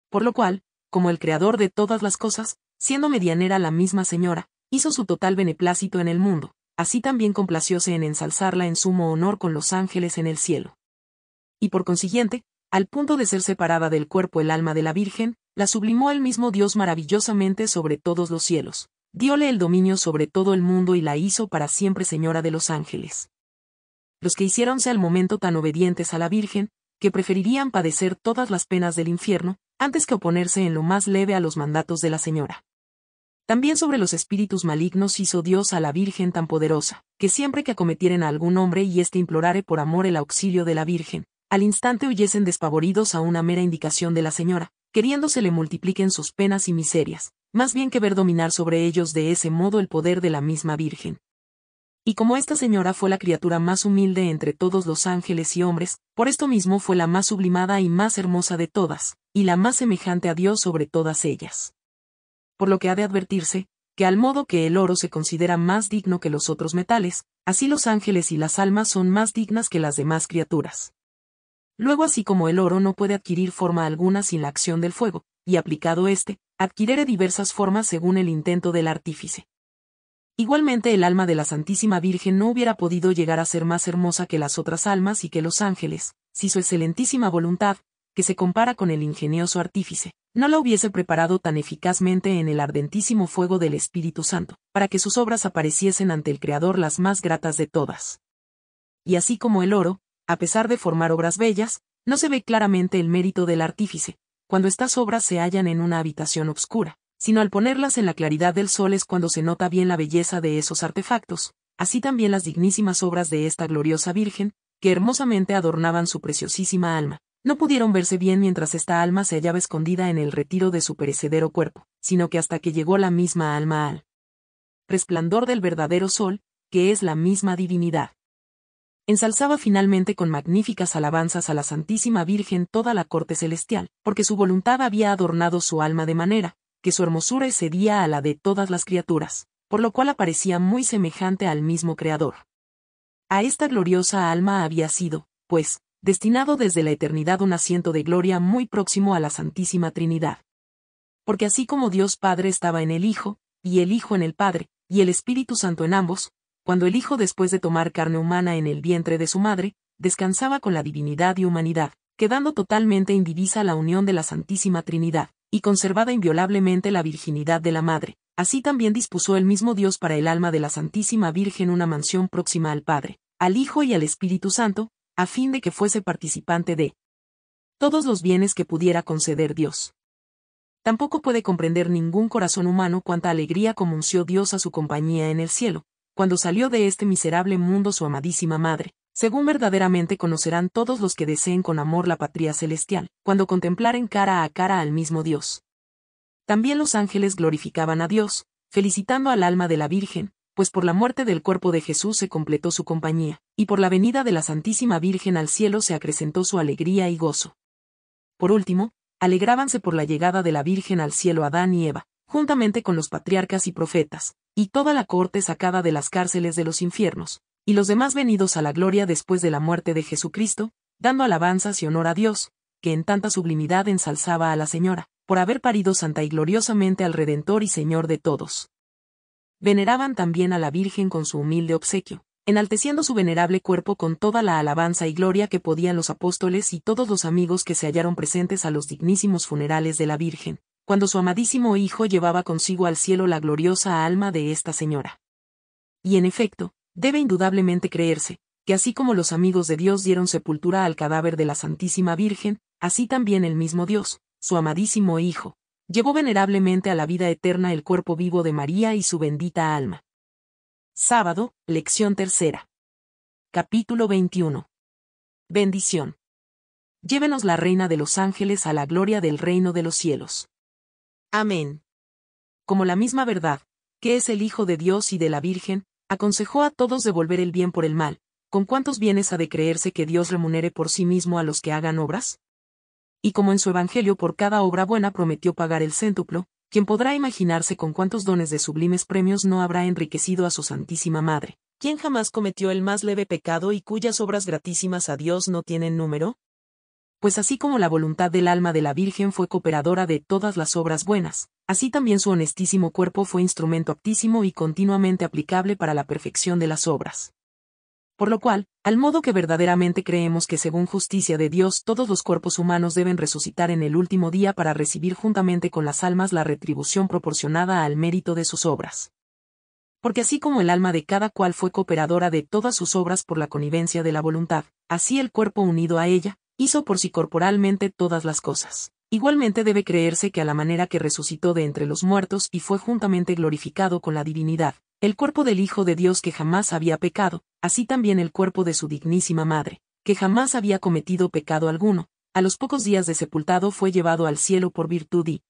Por lo cual, como el Creador de todas las cosas, siendo medianera la misma Señora, hizo su total beneplácito en el mundo, así también complacióse en ensalzarla en sumo honor con los ángeles en el cielo. Y por consiguiente, al punto de ser separada del cuerpo el alma de la Virgen, la sublimó el mismo Dios maravillosamente sobre todos los cielos. Diole el dominio sobre todo el mundo y la hizo para siempre señora de los ángeles. Los que hiciéronse al momento tan obedientes a la Virgen, que preferirían padecer todas las penas del infierno, antes que oponerse en lo más leve a los mandatos de la señora. También sobre los espíritus malignos hizo Dios a la Virgen tan poderosa, que siempre que acometieran a algún hombre y éste implorare por amor el auxilio de la Virgen, al instante huyesen despavoridos a una mera indicación de la señora, queriéndosele le multipliquen sus penas y miserias, más bien que ver dominar sobre ellos de ese modo el poder de la misma Virgen. Y como esta señora fue la criatura más humilde entre todos los ángeles y hombres, por esto mismo fue la más sublimada y más hermosa de todas, y la más semejante a Dios sobre todas ellas. Por lo que ha de advertirse, que al modo que el oro se considera más digno que los otros metales, así los ángeles y las almas son más dignas que las demás criaturas. Luego así como el oro no puede adquirir forma alguna sin la acción del fuego, y aplicado éste, Adquiriere diversas formas según el intento del artífice. Igualmente el alma de la Santísima Virgen no hubiera podido llegar a ser más hermosa que las otras almas y que los ángeles, si su excelentísima voluntad, que se compara con el ingenioso artífice, no la hubiese preparado tan eficazmente en el ardentísimo fuego del Espíritu Santo, para que sus obras apareciesen ante el Creador las más gratas de todas. Y así como el oro, a pesar de formar obras bellas, no se ve claramente el mérito del artífice, cuando estas obras se hallan en una habitación oscura, sino al ponerlas en la claridad del sol es cuando se nota bien la belleza de esos artefactos, así también las dignísimas obras de esta gloriosa Virgen, que hermosamente adornaban su preciosísima alma. No pudieron verse bien mientras esta alma se hallaba escondida en el retiro de su perecedero cuerpo, sino que hasta que llegó la misma alma al resplandor del verdadero sol, que es la misma divinidad ensalzaba finalmente con magníficas alabanzas a la Santísima Virgen toda la corte celestial, porque su voluntad había adornado su alma de manera, que su hermosura excedía a la de todas las criaturas, por lo cual aparecía muy semejante al mismo Creador. A esta gloriosa alma había sido, pues, destinado desde la eternidad un asiento de gloria muy próximo a la Santísima Trinidad. Porque así como Dios Padre estaba en el Hijo, y el Hijo en el Padre, y el Espíritu Santo en ambos, cuando el Hijo después de tomar carne humana en el vientre de su madre, descansaba con la divinidad y humanidad, quedando totalmente indivisa la unión de la Santísima Trinidad, y conservada inviolablemente la virginidad de la Madre. Así también dispuso el mismo Dios para el alma de la Santísima Virgen una mansión próxima al Padre, al Hijo y al Espíritu Santo, a fin de que fuese participante de todos los bienes que pudiera conceder Dios. Tampoco puede comprender ningún corazón humano cuánta alegría comunció Dios a su compañía en el cielo, cuando salió de este miserable mundo su amadísima madre, según verdaderamente conocerán todos los que deseen con amor la patria celestial, cuando contemplaren cara a cara al mismo Dios. También los ángeles glorificaban a Dios, felicitando al alma de la Virgen, pues por la muerte del cuerpo de Jesús se completó su compañía, y por la venida de la Santísima Virgen al cielo se acrecentó su alegría y gozo. Por último, alegrábanse por la llegada de la Virgen al cielo Adán y Eva, juntamente con los patriarcas y profetas, y toda la corte sacada de las cárceles de los infiernos, y los demás venidos a la gloria después de la muerte de Jesucristo, dando alabanzas y honor a Dios, que en tanta sublimidad ensalzaba a la Señora, por haber parido santa y gloriosamente al Redentor y Señor de todos. Veneraban también a la Virgen con su humilde obsequio, enalteciendo su venerable cuerpo con toda la alabanza y gloria que podían los apóstoles y todos los amigos que se hallaron presentes a los dignísimos funerales de la Virgen, cuando su amadísimo hijo llevaba consigo al cielo la gloriosa alma de esta señora. Y en efecto, debe indudablemente creerse, que así como los amigos de Dios dieron sepultura al cadáver de la Santísima Virgen, así también el mismo Dios, su amadísimo Hijo, llevó venerablemente a la vida eterna el cuerpo vivo de María y su bendita alma. Sábado, lección tercera. Capítulo 21. Bendición. Llévenos la Reina de los Ángeles a la gloria del reino de los cielos. Amén. Como la misma verdad, que es el Hijo de Dios y de la Virgen, aconsejó a todos devolver el bien por el mal, ¿con cuántos bienes ha de creerse que Dios remunere por sí mismo a los que hagan obras? Y como en su Evangelio por cada obra buena prometió pagar el céntuplo, ¿quién podrá imaginarse con cuántos dones de sublimes premios no habrá enriquecido a su Santísima Madre? ¿Quién jamás cometió el más leve pecado y cuyas obras gratísimas a Dios no tienen número? pues así como la voluntad del alma de la Virgen fue cooperadora de todas las obras buenas, así también su honestísimo cuerpo fue instrumento aptísimo y continuamente aplicable para la perfección de las obras. Por lo cual, al modo que verdaderamente creemos que según justicia de Dios todos los cuerpos humanos deben resucitar en el último día para recibir juntamente con las almas la retribución proporcionada al mérito de sus obras. Porque así como el alma de cada cual fue cooperadora de todas sus obras por la connivencia de la voluntad, así el cuerpo unido a ella, hizo por sí corporalmente todas las cosas. Igualmente debe creerse que a la manera que resucitó de entre los muertos y fue juntamente glorificado con la divinidad, el cuerpo del Hijo de Dios que jamás había pecado, así también el cuerpo de su dignísima madre, que jamás había cometido pecado alguno, a los pocos días de sepultado fue llevado al cielo por virtud y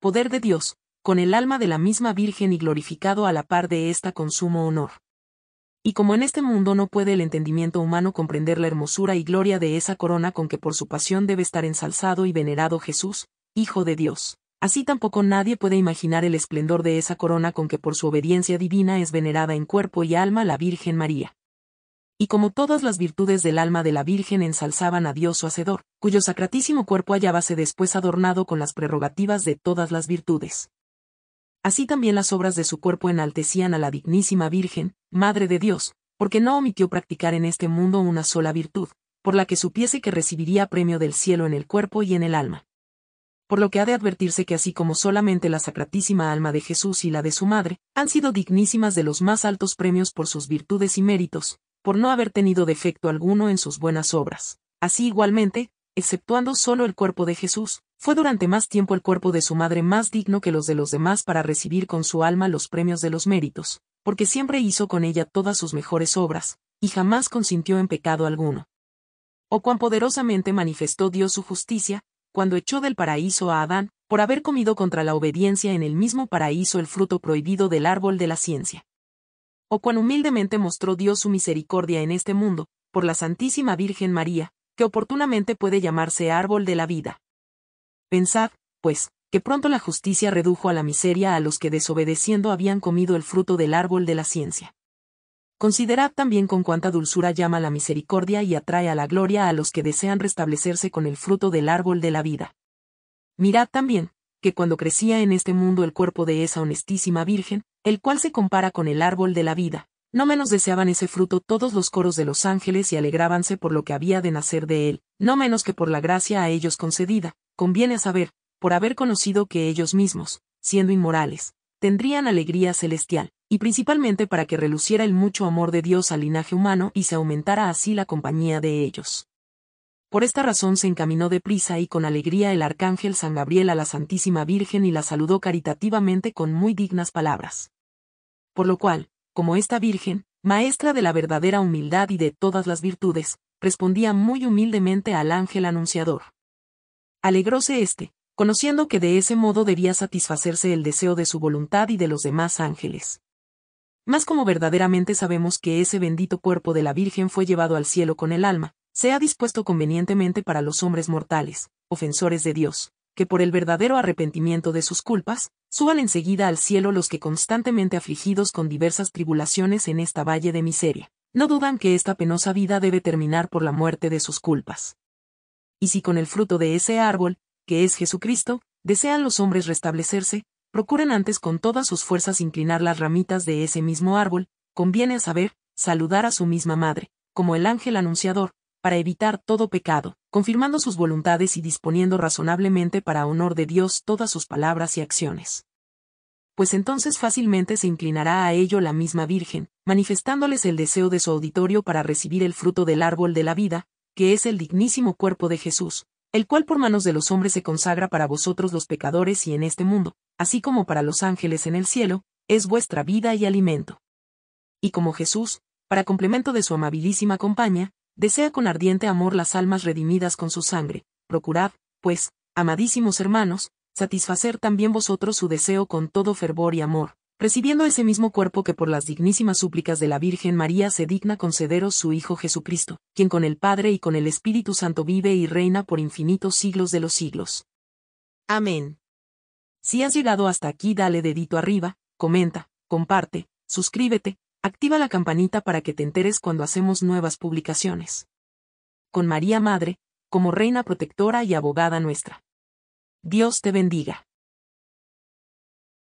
poder de Dios, con el alma de la misma Virgen y glorificado a la par de esta con sumo honor. Y como en este mundo no puede el entendimiento humano comprender la hermosura y gloria de esa corona con que por su pasión debe estar ensalzado y venerado Jesús, Hijo de Dios, así tampoco nadie puede imaginar el esplendor de esa corona con que por su obediencia divina es venerada en cuerpo y alma la Virgen María. Y como todas las virtudes del alma de la Virgen ensalzaban a Dios su Hacedor, cuyo sacratísimo cuerpo hallábase después adornado con las prerrogativas de todas las virtudes. Así también las obras de su cuerpo enaltecían a la dignísima Virgen, Madre de Dios, porque no omitió practicar en este mundo una sola virtud, por la que supiese que recibiría premio del cielo en el cuerpo y en el alma. Por lo que ha de advertirse que así como solamente la sacratísima alma de Jesús y la de su madre, han sido dignísimas de los más altos premios por sus virtudes y méritos, por no haber tenido defecto alguno en sus buenas obras. Así igualmente, exceptuando solo el cuerpo de Jesús, fue durante más tiempo el cuerpo de su madre más digno que los de los demás para recibir con su alma los premios de los méritos, porque siempre hizo con ella todas sus mejores obras, y jamás consintió en pecado alguno. O cuán poderosamente manifestó Dios su justicia, cuando echó del paraíso a Adán, por haber comido contra la obediencia en el mismo paraíso el fruto prohibido del árbol de la ciencia. O cuán humildemente mostró Dios su misericordia en este mundo, por la Santísima Virgen María, que oportunamente puede llamarse árbol de la vida. Pensad, pues, que pronto la justicia redujo a la miseria a los que desobedeciendo habían comido el fruto del árbol de la ciencia. Considerad también con cuánta dulzura llama la misericordia y atrae a la gloria a los que desean restablecerse con el fruto del árbol de la vida. Mirad también, que cuando crecía en este mundo el cuerpo de esa honestísima Virgen, el cual se compara con el árbol de la vida, no menos deseaban ese fruto todos los coros de los ángeles y alegrábanse por lo que había de nacer de él, no menos que por la gracia a ellos concedida, conviene saber, por haber conocido que ellos mismos, siendo inmorales, tendrían alegría celestial, y principalmente para que reluciera el mucho amor de Dios al linaje humano y se aumentara así la compañía de ellos. Por esta razón se encaminó deprisa y con alegría el arcángel San Gabriel a la Santísima Virgen y la saludó caritativamente con muy dignas palabras. Por lo cual, como esta Virgen, maestra de la verdadera humildad y de todas las virtudes, respondía muy humildemente al ángel anunciador. Alegróse éste, conociendo que de ese modo debía satisfacerse el deseo de su voluntad y de los demás ángeles. Más como verdaderamente sabemos que ese bendito cuerpo de la Virgen fue llevado al cielo con el alma, se ha dispuesto convenientemente para los hombres mortales, ofensores de Dios, que por el verdadero arrepentimiento de sus culpas, suban enseguida al cielo los que constantemente afligidos con diversas tribulaciones en esta valle de miseria, no dudan que esta penosa vida debe terminar por la muerte de sus culpas. Y si con el fruto de ese árbol, que es Jesucristo, desean los hombres restablecerse, procuren antes con todas sus fuerzas inclinar las ramitas de ese mismo árbol, conviene a saber, saludar a su misma madre, como el ángel anunciador, para evitar todo pecado, confirmando sus voluntades y disponiendo razonablemente para honor de Dios todas sus palabras y acciones. Pues entonces fácilmente se inclinará a ello la misma Virgen, manifestándoles el deseo de su auditorio para recibir el fruto del árbol de la vida, que es el dignísimo cuerpo de Jesús, el cual por manos de los hombres se consagra para vosotros los pecadores y en este mundo, así como para los ángeles en el cielo, es vuestra vida y alimento. Y como Jesús, para complemento de su amabilísima compañía, desea con ardiente amor las almas redimidas con su sangre. Procurad, pues, amadísimos hermanos, satisfacer también vosotros su deseo con todo fervor y amor, recibiendo ese mismo cuerpo que por las dignísimas súplicas de la Virgen María se digna concederos su Hijo Jesucristo, quien con el Padre y con el Espíritu Santo vive y reina por infinitos siglos de los siglos. Amén. Si has llegado hasta aquí dale dedito arriba, comenta, comparte, suscríbete, Activa la campanita para que te enteres cuando hacemos nuevas publicaciones. Con María Madre, como Reina Protectora y Abogada nuestra. Dios te bendiga.